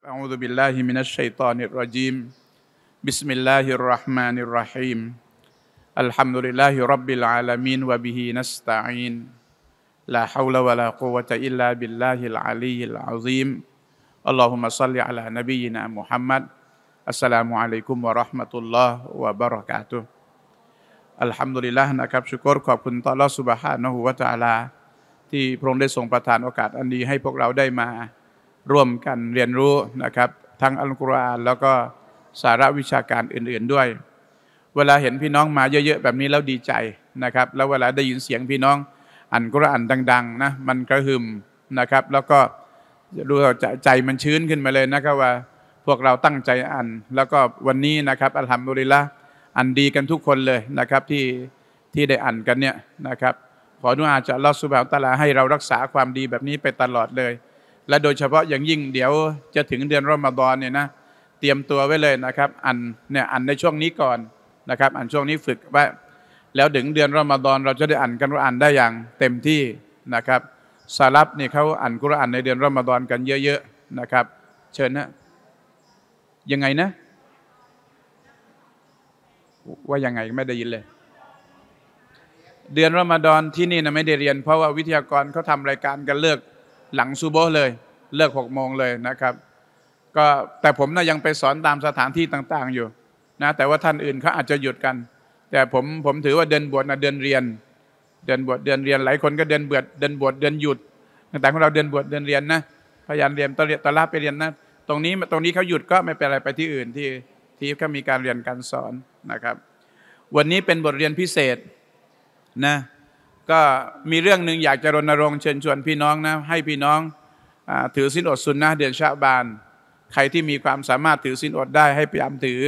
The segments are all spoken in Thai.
أعوذ بالله من الشيطان الرجيم بسم الله الرحمن الرحيم الحمد لله رب العالمين وبه نستعين لا حول ولا قوة إلا بالله العلي العظيم اللهم صل على نبينا محمد السلام عليكم ورحمة الله وبركاته الحمد لله الله سبحانه وتعالى ที่พระองค์ได้ทรงประทานโอกาสอันนี้ให้พวกเราได้มาร่วมกันเรียนรู้นะครับ ทั้งอัลกุรอานแล้วก็สาระวิชาการอื่นๆด้วย เวลาเห็นพี่น้องมาเยอะๆ แบบนี้แล้วดีใจนะครับ แล้วเวลาได้ยินเสียงพี่น้อง อ่านกุรอานดังๆนะมันกระหึ่มนะครับ แล้วก็รู้ใจใจมันชื้นขึ้นมาเลยนะครับว่าพวกเราตั้งใจอ่านแล้วก็วันนี้นะครับ อัลฮัมดุลิละอ่านดีกันทุกคนเลยนะครับที่ที่ได้อ่านกันเนี่ยนะครับ ขออนุญาตจะลอสุบะตะลาให้ เรารักษาความดีแบบนี้ไปตลอดเลยและโดยเฉพาะอย่างยิ่งเดี๋ยวจะถึงเดือนรอมฎอนเนี่ยนะเตรียมตัวไว้เลยนะครับอันเนี่ยอันในช่วงนี้ก่อนนะครับอันช่วงนี้ฝึกว่าแล้วถึงเดือนรอมฎอนเราจะได้อ่านกันอ่านได้อย่าง เต็มที่นะครับซาลับนี่เขาอ่านกุรอานในเดือนรอมฎอนกันเยอะๆนะครับ เชิญนะยังไงนะ ว่ายังไงไม่ได้ยินเลย เดือนรอมฎอนที่นี่นะไม่ได้เรียน เพราะว่าวิทยากรเขาทำรายการกันเลิกหลังซูโบเลย เลิกหกโมงเลยนะครับก็แต่ผมนะยังไปสอนตามสถานที่ต่าง ๆ อยู่นะแต่ว่าท่านอื่นเขาอาจจะหยุดกัน แต่ผมผมถือว่าเดินบวชนะเดินเรียน เดินบวชเดินเรียนหลายคนก็เดินเบื่อเดินบวชเดินหยุดแต่ของเราเดินบวชเดินเรียนนะพยานเรียนตะเรียนตะลาไปเรียนนะ ตรงนี้ตรงนี้เขาหยุดก็ไม่เป็นไรไปที่อื่นที่ที่ก็มีการเรียนการสอนนะครับ วันนี้เป็นบทเรียนพิเศษนะก็มีเรื่องหนึ่งอยากจะรณรงค์เชิญชวนพี่น้องนะให้พี่น้องอถือสินอดสุนนะเดือนชาบาน ใครที่มีความสามารถถือสินอดได้ให้พยายามถือ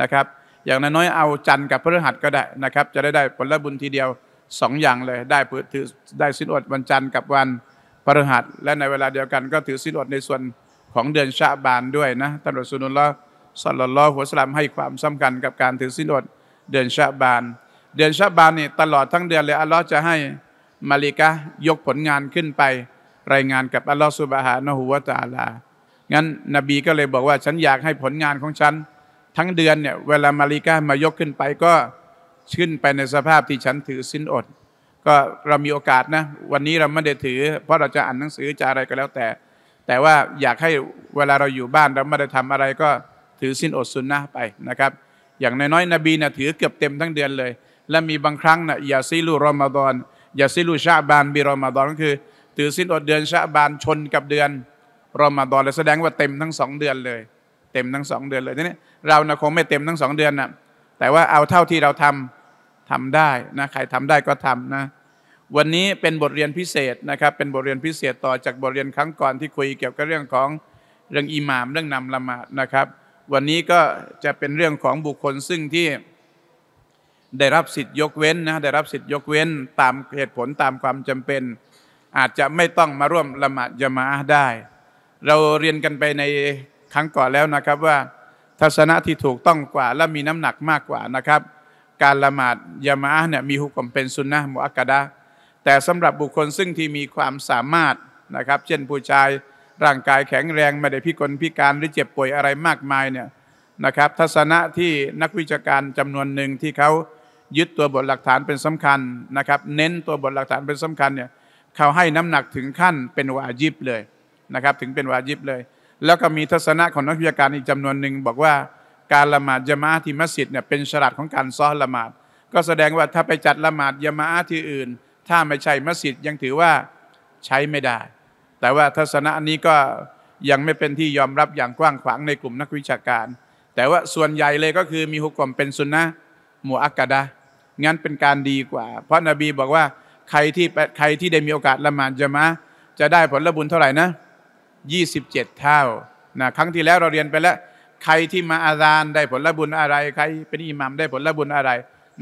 นะครับ อย่างน้อยเอาจันทร์กับพฤหัสก็ได้นะครับจะได้ได้ผลบุญทีเดียวสองอย่างเลย ได้ถือได้สินอดวันจันทร์กับวันพฤหัสและในเวลาเดียวกันก็ถือสินอดในส่วนของเดือนชาบานด้วยนะตำรวจสุนุลละสัลลัลลอฮุสลามให้ความสำคัญกับการถือสินอดเดือนชาบานเดือนชาบานนี่ตลอดทั้งเดือนเลยอัลลอฮ์จะให้มาลิกะยกผลงานขึ้นไป รายงานกับอัลลอฮ์สุบฮานะฮุวาตาลา งั้นนบีก็เลยบอกว่าฉันอยากให้ผลงานของฉันทั้งเดือนเนี่ยเวลามาลิกะมายกขึ้นไปก็ขึ้นไปในสภาพที่ฉันถือสินอด ก็เรามีโอกาสนะวันนี้เราไม่ได้ถือ เพราะเราจะอ่านหนังสือจะอะไรก็แล้วแต่ แต่ว่าอยากให้เวลาเราอยู่บ้านเราไม่ได้ทำอะไรก็ถือสินอดสุนนะไปนะครับ อย่างน้อยๆนบีเนี่ยถือเกือบเต็มทั้งเดือนเลยและมีบางครั้งนะยาซิลูรอมฎอนยาซิลูชาบานบีรอมฎอนก็คือถือสิ้นอดเดือนชาบานชนกับเดือนรอมฎอนและแสดงว่าเต็มทั้งสองเดือนเลย เต็มทั้งสองเดือนเลยทีนี้เรานะคงไม่เต็มทั้งสองเดือนนะแต่ว่าเอาเท่าที่เราทำทำได้นะใครทำได้ก็ทำนะ วันนี้เป็นบทเรียนพิเศษนะครับ เป็นบทเรียนพิเศษต่อจากบทเรียนครั้งก่อนที่คุยเกี่ยวกับเรื่องของเรื่องอิหมาม เรื่องนำละหมาดนะครับ วันนี้ก็จะเป็นเรื่องของบุคคลซึ่งที่ได้รับสิทธิ์ยกเว้นนะได้รับสิทธิ์ยกเว้นตามเหตุผลตามความจำเป็น อาจจะไม่ต้องมาร่วม ละหมาดยะมาได้ เราเรียนกันไปในครั้งก่อนแล้วนะครับว่า ทัศนะที่ถูกต้องกว่าและมีน้ำหนักมากกว่านะครับ การละหมาดยามาเนี่ยมีหุกมเป็นสุนนะมุอักกะดะแต่สำหรับบุคคลซึ่งที่มีความสามารถนะครับ เช่นผู้ชายร่างกายแข็งแรงไม่ได้พิกล พิการหรือเจ็บป่วยอะไรมากมายเนี่ยนะครับ ทัศนะที่นักวิชาการจำนวนหนึ่งที่เขายึดตัวบทหลักฐานเป็นสำคัญนะครับ เน้นตัวบทหลักฐานเป็นสำคัญเนี่ยเขาให้น้ำหนักถึงขั้นเป็นวาญิบเลยนะครับถึงเป็นวาญิบเลย แล้วก็มีทัศนะของนักวิชาการอีกจำนวนหนึ่งบอกว่าการละหมาดยามาที่มัสยิดเนี่ยเป็นฉลาดของการซ้อนละหมาดก็แสดงว่าถ้าไปจัดละหมาดยามาที่อื่น ถ้าไม่ใช่มัสยิดยังถือว่าใช้ไม่ได้ แต่ว่าทัศนะนี้ก็ยังไม่เป็นที่ยอมรับอย่างกว้างขวางในกลุ่มนักวิชาการ แต่ว่าส่วนใหญ่เลยก็คือมีหุกกลมเป็นสุนนะมูอักกะดะงั้นเป็นการดีกว่า เพราะนบีบอกว่าใครที่ใครที่ได้มีโอกาสละหมาดจะมาจะได้ผลบุญเท่าไหร่นะ27เท่านะครั้งที่แล้วเราเรียนไปแล้วใครที่มาอาจารย์ได้ผลบุญอะไร ใครเป็นอิหมัมได้ผลบุญอะไร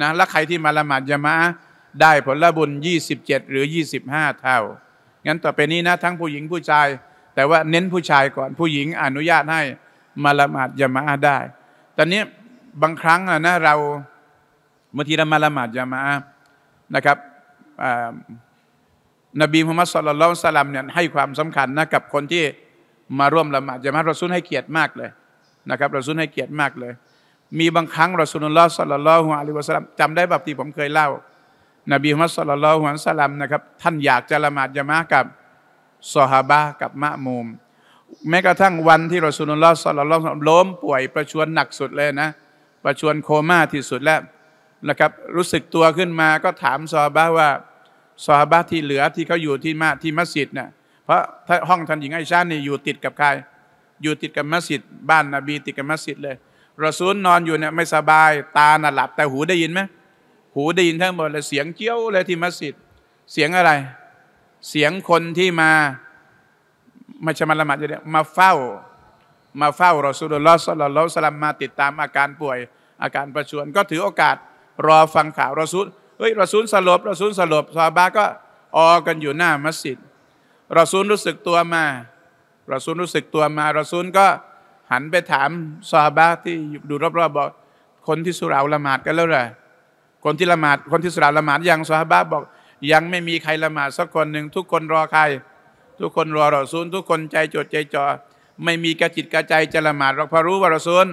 นะและใครที่มาละหมาดจะมาได้ผลบุญ 27 หรือ 25 เท่างั้นต่อไปนี้นะ ทั้งผู้หญิงผู้ชาย แต่ว่าเน้นผู้ชายก่อนผู้หญิงอนุญาตให้มาละหมาดยามาได้ ตอนนี้บางครั้งนะเราบางทีเรามาละหมาดยามานะครับ นบีมุฮัมมัดสุลลัลสลัมเนี่ยให้ความสำคัญนะกับคนที่มาร่วมละหมาดยามาเราซุนให้เกียรติมากเลยนะครับเราซุนให้เกียรติมากเลย มีบางครั้งเราซุนละสุลลัลฮุอะลัยวะสลลัมจำได้แบบที่ผมเคยเล่า นบีมุฮัมมัดสุลลัลฮุอะลัยสลัมนะครับท่านอยากจะละหมาดยามากับซอฮาบะกับมะมูมแม้กระทั่งวันที่เราซุนละสุลลัลฮุอะลล้มป่วยประชวนหนักสุดเลยนะประชวนโคม่าที่สุดแล้วนะครับ รู้สึกตัวขึ้นมาก็ถามซอบาว่าซอบาที่เหลือที่เขาอยู่ที่มาที่มัสยิดเนี่ยเพราะถ้าห้องท่านหญิงไอชาเนี่ยอยู่ติดกับใคร อยู่ติดกับมัสยิดบ้านนบีติดกับมัสยิดเลยรอซูลนอนอยู่เนี่ยไม่สบาย ตานาหลับ แต่หูได้ยินไหมหูได้ยินทั้งหมดเลยเสียงเจี้ยวเลยที่มัสยิดเสียงอะไร เสียงคนที่มามาชมาละหมาดอยู่เนี่ยมาเฝ้า มาเฝ้ารอซูลุลลอฮ์สลลัลลอฮุสลัมมาติดตามอาการป่วย อาการประชวนก็ถือโอกาสรอฟังข่าวรอซูลเฮ้ย รอซูลสลบรอซูลสลบซาบะก็ออกันอยู่หน้ามัสยิด รอซูลรู้สึกตัวมา รอซูลรู้สึกตัวมา รอซูลก็หันไปถามซาบะที่ดูรอบๆบอก คนที่สุราละหมาดกันแล้วเหรอคนที่ละหมาดคนที่สุราละหมาดยังซาบะบอก ยังไม่มีใครละหมาดสักคนหนึ่งทุกคนรอใคร ทุกคนรอรอซูล ทุกคนใจจดใจจ่อไม่มีกระจิตกระใจจะละหมาดเราพอรู้ว่ารอซูล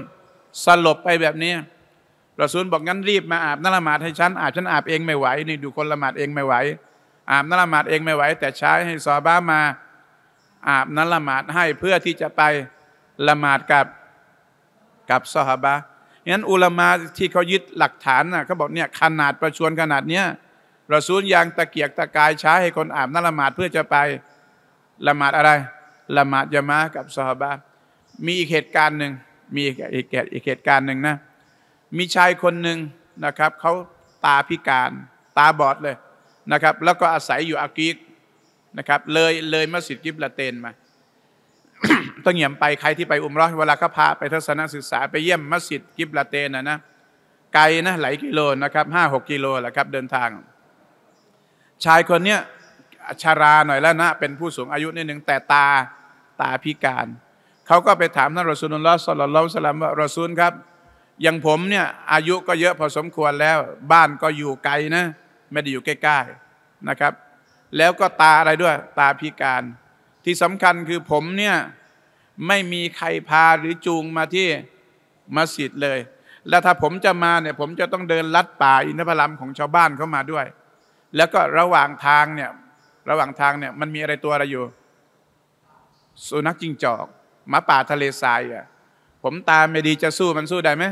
สลบไปแบบนี้รอซูลบอกงั้นรีบมาอาบนละหมาดให้ฉันอาบฉันอาบเองไม่ไหวนี่ดูคนละหมาดเองไม่ไหวอาบนละหมาดเองไม่ไหว แต่ใช้ให้ซอบ้ามา อาบนละหมาดให้เพื่อที่จะไปละหมาดกับกับซอฮาบะงั้นอุลามาที่เขายึดหลักฐานนะเขาบอกเนี่ยขนาดประชวนขนาดเนี้ยรอซูลยังตะเกียกตะกายใช้ให้คนอาบนละหมาดเพื่อจะไปละหมาดอะไรละหมาดยะมะกับซอฮาบะมีอีกเหตุการณ์หนึ่งมีอีกเหตุการณ์หนึ่งนะมีชายคนหนึ่งนะครับเขาตาพิการตาบอดเลยนะครับ แล้วก็อาศัยอยู่อากีกนะครับ เลยเลยมัสยิดกิบละเตนมาต้องเหยียมไปใครที่ไปอุมรอเวลาเขาพาไปทัศนศึกษา ไปเยี่ยมมัสยิดกิบละเตนนะนะ ไกลนะหลายกิโลนะครับห้าหกกิโลแหละครับเดินทาง ชายคนเนี้ยชาราหน่อยแล้วนะเป็นผู้สูงอายุนิดหนึ่งแต่ตาตาพิการเขาก็ไปถามท่านรอซูลุลลอฮ์สัลลัลลอฮุสลัมว่ารอซูลครับอย่างผมเนี่ยอายุก็เยอะพอสมควรแล้ว บ้านก็อยู่ไกลนะไม่ได้อยู่ใกล้ๆนะครับ แล้วก็ตาอะไรด้วยตาพิการ ที่สำคัญคือผมเนี่ยไม่มีใครพาหรือจูงมาที่มัสยิดเลย แล้วถ้าผมจะมาเนี่ยผมจะต้องเดินลัดป่าอินทพลัมของชาวบ้านเข้ามาด้วย แล้วก็ระหว่างทางเนี่ยระหว่างทางเนี่ยมันมีอะไรตัวอะไรอยู่สุนัขจิงจอกหมาป่าทะเลทรายอ่ะผมตาไม่ดีจะสู้มันสู้ได้ไหม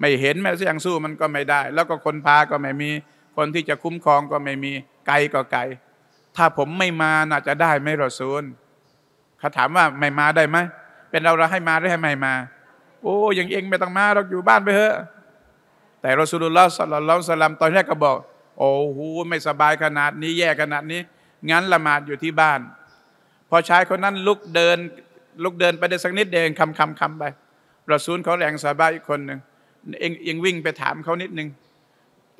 ไม่เห็นแม้เสียงสู้มันก็ไม่ได้ แล้วก็คนพาก็ไม่มี คนที่จะคุ้มครองก็ไม่มีไกลก็ไกลถ้าผมไม่มาน่าจะได้ไหมรอซูลเขาถามว่าไม่มาได้ไหมเป็นเราเราให้มาหรือให้ไม่มาโอ้ยังเองไม่ต้องมาเราอยู่บ้านไปเถอะแต่รอซูลุลลอฮ์สัลลัลลอฮุสลัมตอนแรกก็บอก โอ้โหไม่สบายขนาดนี้แย่ขนาดนี้ งั้นละหมาดอยู่ที่บ้าน พอชายคนนั้นลุกเดินลุกเดินไปได้สักนิดเดินคำคำคำไปรอซูลเขาแรงสบายอีกคนหนึ่งเองเองวิ่งไปถามเขานิดนึง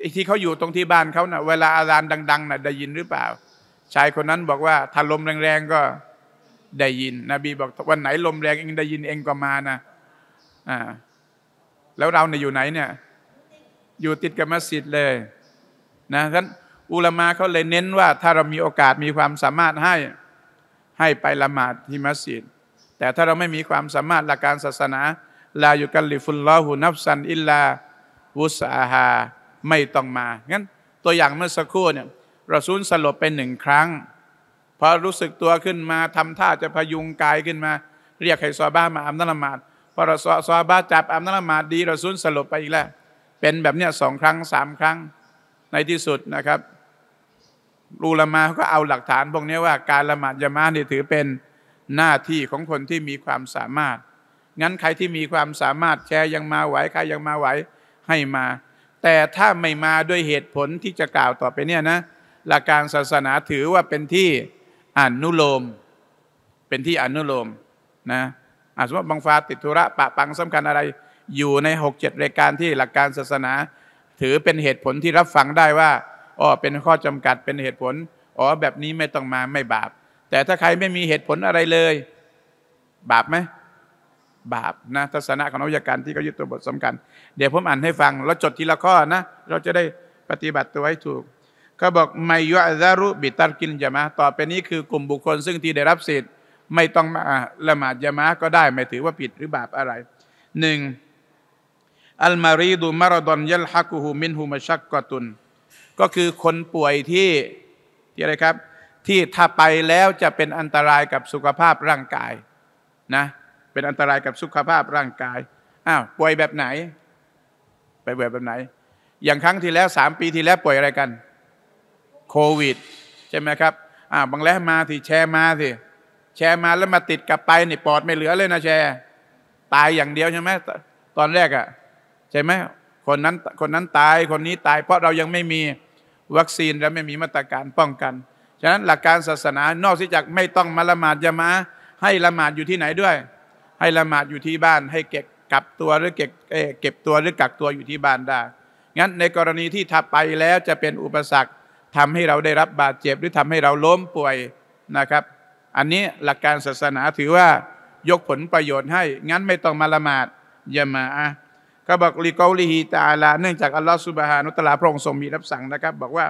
อ้ที่เขาอยู่ตรงที่บ้านเขานะ่ะเวลาอาจารย์ดัง ๆนะ่ะได้ยินหรือเปล่า ชายคนนั้นบอกว่าถ้าลมแรงๆก็ได้ยินนบีบอกวันไหนลมแรง เองได้ยินเองก็มานะอ่าแล้วเราเนี่ยอยู่ไหนเนี่ย อยู่ติดกับมัสยิดเลยนะท่านอุลามาเขาเลยเน้นว่า ถ้าเรามีโอกาสมีความสามารถให้ให้ไปละหมาดที่มัสยิดแต่ถ้าเราไม่มีความสามารถหลักการศาสนาลายุกัลลิฟุลลอหูนับสันอิลลา วุสอาฮาไม่ต้องมางั้นตัวอย่างเมื่อสักครู่เนี่ยเราซูลสลบไปหนึ่งครั้งพอรู้สึกตัวขึ้นมาทำท่าจะพยุงกายขึ้นมา เรียกไฮซอบ้ามาอัมนัลมาดพอเราซอบ้าจับอัมนัลมาดดีเราซูลสลบไปอีกแล้ว เป็นแบบเนี้ยสองครั้งสามครั้งในที่สุดนะครับรูละมาเขาก็เอาหลักฐานพวกนี้ว่าการละหมาดยามานี่ถือเป็นหน้าที่ของคนที่มีความสามารถงั้นใครที่มีความสามารถแชร์ ยังมาไหวใครยังมาไหวให้มา แต่ถ้าไม่มาด้วยเหตุผลที่จะกล่าวต่อไปเนี่ยนะหลักการศาสนาถือว่าเป็นที่อนุโลม เป็นที่อนุโลมนะอาจมติบางฟาติดธุระปะปังสำคัญอะไร อยู่ใน6ดรายการที่หลักการศาสนา ถือเป็นเหตุผลที่รับฟังได้ว่าอ๋อเป็นข้อจำกัดเป็นเหตุผลอ๋อแบบนี้ไม่ต้องมาไม่บาป แต่ถ้าใครไม่มีเหตุผลอะไรเลย บาปไหมบาปนะทัศนะของนักวิชาการที่เขายึดตัวบทสำคัญ เดี๋ยวผมอ่านให้ฟัง แล้วจดทีละข้อนะ เราจะได้ปฏิบัติตัวให้ถูกเขาบอกไมยุอัซารุบิตารกินยามาต่อไปนี้คือกลุ่มบุคคลซึ่งที่ได้รับสิทธิ์ ไม่ต้องมา ละหมาดยามาก็ได้ ไม่ถือว่าผิดหรือบาปอะไร หนึ่งอัลมารีดูมารดอนยัลฮักูฮูมินฮูมาชักกตุนก็คือคนป่วยที่ที่อะไรครับ ที่ถ้าไปแล้วจะเป็นอันตรายกับสุขภาพร่างกายนะเป็นอันตรายกับสุขภาพร่างกาย อ้าวป่วยแบบไหน ไปป่วยแบบไหน อย่างครั้งที่แล้วสามปีที่แล้วป่วยอะไรกัน โควิด ใช่ไหมครับ อ้าวบางแล้วมาที่แชร์มาสิแชร์มาแล้วมาติด กลับไปนี่ปอดไม่เหลือเลยนะแชร์ตายอย่างเดียวใช่ไหมตอนแรกอะ่ะ ใช่ไหมคนนั้นคนนั้นตายคนนี้ตาย เพราะเรายังไม่มีวัคซีนและไม่มีมาตรการป้องกันฉะนั้นหลักการศาสนานอกจากไม่ต้องมาละหมาดยะมาให้ละหมาดอยู่ที่ไหนด้วยให้ละหมาดอยู่ที่บ้านให้เก็บกับตัวหรือเก็บเก็บตัวหรือกักตัวอยู่ที่บ้านได้ งั้นในกรณีที่ถ้าไปแล้วจะเป็นอุปสรรค ทำให้เราได้รับบาดเจ็บหรือทำให้เราล้มป่วยนะครับ อันนี้หลักการศาสนาถือว่า ยกผลประโยชน์ให้ งั้นไม่ต้องมาละหมาดยามาอะก็บอกลิกอลิฮิตาลา เนื่องจากอัลลอฮฺสุบฮานุตลาพระองค์ทรงมีรับสั่งนะครับ บอกว่า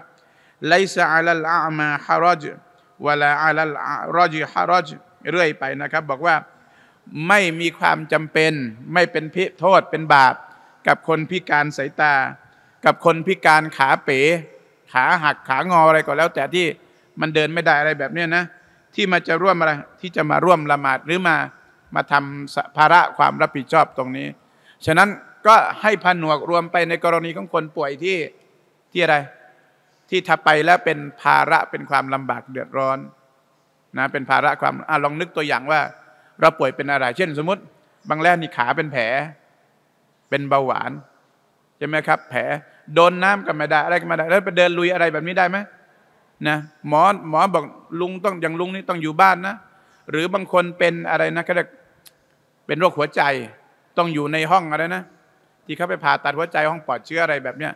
ไลซาอัลลอฺมาฮารจจวะลาอัลลฺรอจฮารจจเรื่อย ไปนะครับ บอกว่าไม่มีความจำเป็น ไม่เป็นพิโทษเป็นบาป กับคนพิการสายตา กับคนพิการขาเป๋ ขาหักขางออะไรก็แล้ว แต่ที่มันเดินไม่ได้อะไรแบบนี้นะ ที่มาจะร่วมอะไรที่จะมาร่วมละหมาดหรือมา มาทำภาระความรับผิดชอบตรงนี้ ฉะนั้นก็ให้ผนวกรวมไปในกรณีของคนป่วยที่ที่อะไร ที่ถ้าไปแล้วเป็นภาระเป็นความลำบากเดือดร้อนนะเป็นภาระความอลองนึกตัวอย่างว่าเราป่วยเป็นอะไร เช่นสมมติ บางแรกนี่ขาเป็นแผล เป็นเบาหวานใช่ไหมครับ แผลโดนน้ำก็ไม่ได้อะไรก็ไม่ได้แล้วไปเดินลุยอะไรแบบนี้ได้ไหมนะหมอหมอบอกลุงต้องอย่างลุงนี่ต้องอยู่บ้านนะ หรือบางคนเป็นอะไรนะก็าเรียกเป็นโรคหัวใจต้องอยู่ในห้องอะไรนะที่เขาไปผ่าตัดหัวใจห้องปลอดเชื้ออะไรแบบเนี้ย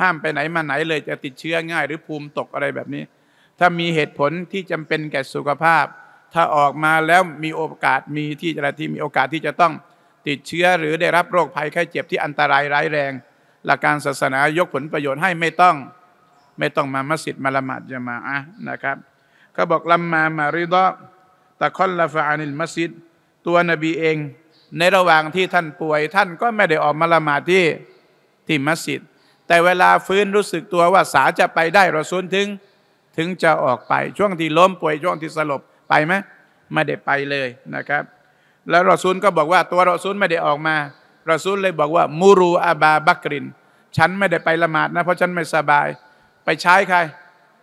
ห้ามไปไหนมาไหนเลยจะติดเชื้อง่าย หรือภูมิตกอะไรแบบนี้ ถ้ามีเหตุผลที่จำเป็นแก่สุขภาพถ้าออกมาแล้วมีโอกาสมีที่จะที่มีโอกาสที่จะต้องติดเชื้อหรือได้รับโรคภัยไข้เจ็บที่อันตรายร้ายแรง หลักการศาสนายกผลประโยชน์ให้ไม่ต้องไม่ต้องมามัสยิดมาละหมาดจะมาอะนะครับเขาบอกลัมมามาริดะตะคอนละฟานิลมัสยิดตัวนบีเอง ในระหว่างที่ท่านป่วยท่านก็ไม่ได้ออกมาละหมาดที่ที่มัสยิด แต่เวลาฟื้นรู้สึกตัวว่าสาจะไปได้เราซุนถึงถึงจะออกไปช่วงที่ล้มป่วยช่วงที่สลบไปไหมไม่ได้ไปเลยนะครับ แล้วรอซูลก็บอกว่าตัวรอซูลไม่ได้ออกมารอซูลเลยบอกว่ามูรูอาบาบักรินฉันไม่ได้ไปละหมาดนะเพราะฉันไม่สบาย ไปใช้ใคร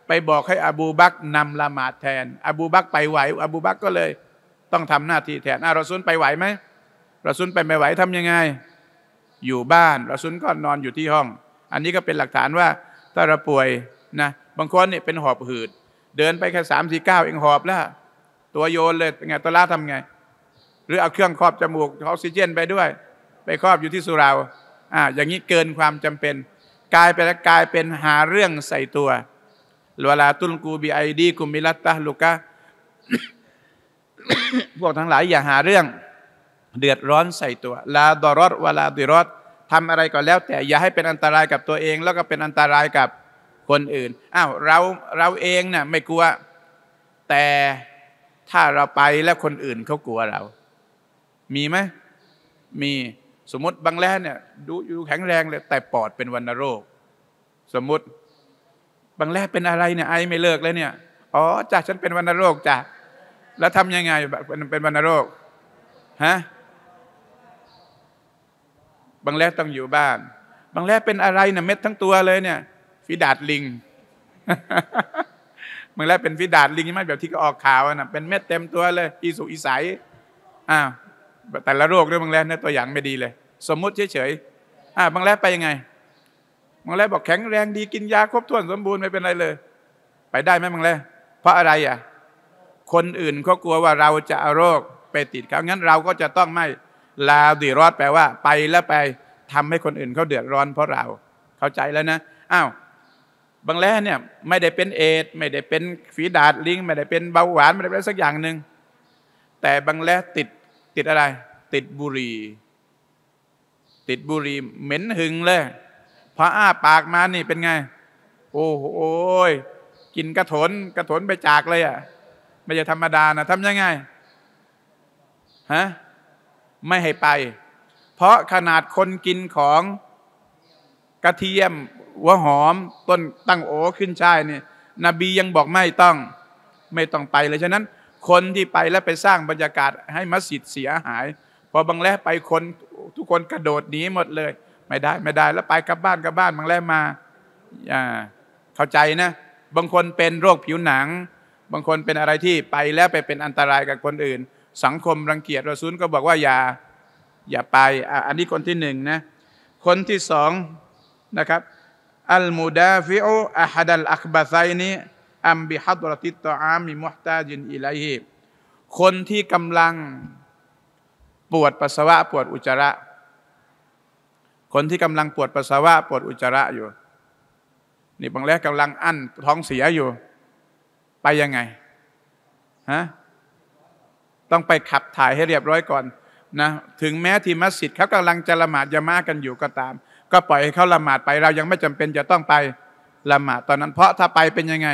ไปบอกให้อบูบักนำละหมาดแทน อบูบักไปไหวอบูบักก็เลย ต้องทำหน้าที่แทนอะรอซูลไปไหวไหมรอซูลไปไม่ไหวทํำยังไงอยู่บ้านรอซูลก็นอนอยู่ที่ห้อง อันนี้ก็เป็นหลักฐานว่าถ้าเราป่วยนะ บางคนเนี่ยเป็นหอบหืดเดินไปแค่สามสี่เก้าเองหอบแล้วตัวโยนเลยเป็นไงตัวละทำไง หรือเอาเครื่องครอบจมูกออกซิเจนไปด้วย ไปครอบอยู่ที่สุราอ่าอย่างนี้เกินความจำเป็น กลายไปแล้วกลายเป็นหาเรื่องใส่ตัวลวลาตุลกูบีไอดีกุมิลัตตาลูกะพวกทั้งหลายอย่าหาเรื่อง เดือดร้อนใส่ตัวลาดอรอดวลาดิรอดทำอะไรก็แล้ว แต่อย่าให้เป็นอันตรายกับตัวเอง แล้วก็เป็นอันตรายกับคนอื่นอ้าวเราเราเองนะ่ะไม่กลัวแต่ถ้าเราไปแล้วคนอื่นเขากลัวเรา มีไหม มี สมมติบางแลกเนี่ย ดูอยู่แข็งแรงเลย แต่ปอดเป็นวันโรค สมมติ บางแลกเป็นอะไรเนี่ยไอไม่เลิกเลยเนี่ย อ๋อจ้ะฉันเป็นวันโรคจ้ะแล้วทำยังไง เป็นเป็นวันโรคฮะ บางแลกต้องอยู่บ้าน บางแลกเป็นอะไรเนี่ยเม็ดทั้งตัวเลย เนี่ยฟีดาดลิงมึงแรกเป็นฟิดาดลิงใช่ไหมแบบที่ก็ออกข่าวนะเป็นเม็ดเต็มตัวเลย อีสุอีใสอ่าแต่ละโรคเรื่องมึงแล้วเนี่ยตัวอย่างไม่ดีเลย สมมุติเฉยๆอ่าบางแล้วไปยังไงบางแล้วบอกแข็งแรงดีกินยาครบถ้วนสมบูรณ์ไม่เป็นไรเลย ไปได้ไหมบางแล้วเพราะอะไรอ่ะคนอื่นเขากลัวว่าเราจะเอาโรคไปติดเขางั้นเราก็จะต้องไม่ลาดีรอดแปลว่า ไปแล้วไปทำให้คนอื่นเขาเดือดร้อน เพราะเราเข้าใจแล้วนะอ้าวบางแล่เนี่ยไม่ได้เป็นเอดไม่ได้เป็นฝีดาดลิงไม่ได้เป็นเบาหวาน ไม่ได้เป็นสักอย่างหนึ่งแต่บางแล่ติดติดอะไร ติดบุหรี่ติดบุหรี่เหม็นหึงเลยพออ้าปากมานี่เป็นไง โอ้โหกินกระถนกระถนไปจากเลยอ่ะไม่ใช่ธรรมดานะทำยังไง ฮะไม่ให้ไป เพราะขนาดคนกินของกระเทียมหัวหอมต้นตั้งโอขึ้นช่ายเนี่ยนบียังบอกไม่ต้องไม่ต้องไปเลยฉะนั้นคนที่ไปแล้วไปสร้างบรรยากาศให้มัสยิดเสียหาย พอบางแลไปคนทุกคนกระโดดหนีหมดเลย ไม่ได้ไม่ได้แล้วไปกลับบ้านกลับบ้านบางแลมาอ่าเข้าใจนะ บางคนเป็นโรคผิวหนัง บางคนเป็นอะไรที่ไปแล้วไปเป็นอันตรายกับคนอื่น สังคมรังเกียจเราซุนก็บอกว่าอย่า อย่าไปออันนี้คนที่หนึ่งนะคนที่สองนะครับอัลมูดาฟิอูอะฮัดัลอักบะไซนีอัมบิฮัดรติตตอามิมุฮตาจินอิลัยฮิคนที่กำลังปวดปัสสาวะปวดอุจจาระ คนที่กำลังปวดปัสสาวะปวดอุจจาระอยู่นี่บางแรกกำลังอั้นท้องเสียอยู่ ไปยังไงฮะต้องไปขับถ่ายให้เรียบร้อยก่อนนะถึงแม้ที่มัสยิดเขากำลังจะละหมาดยะมากันอยู่ก็ตามก็ปล่อยให้เขาละหมาดไปเรายังไม่จำเป็นจะต้องไปละหมาดตอนนั้นเพราะถ้าไปเป็นยังไง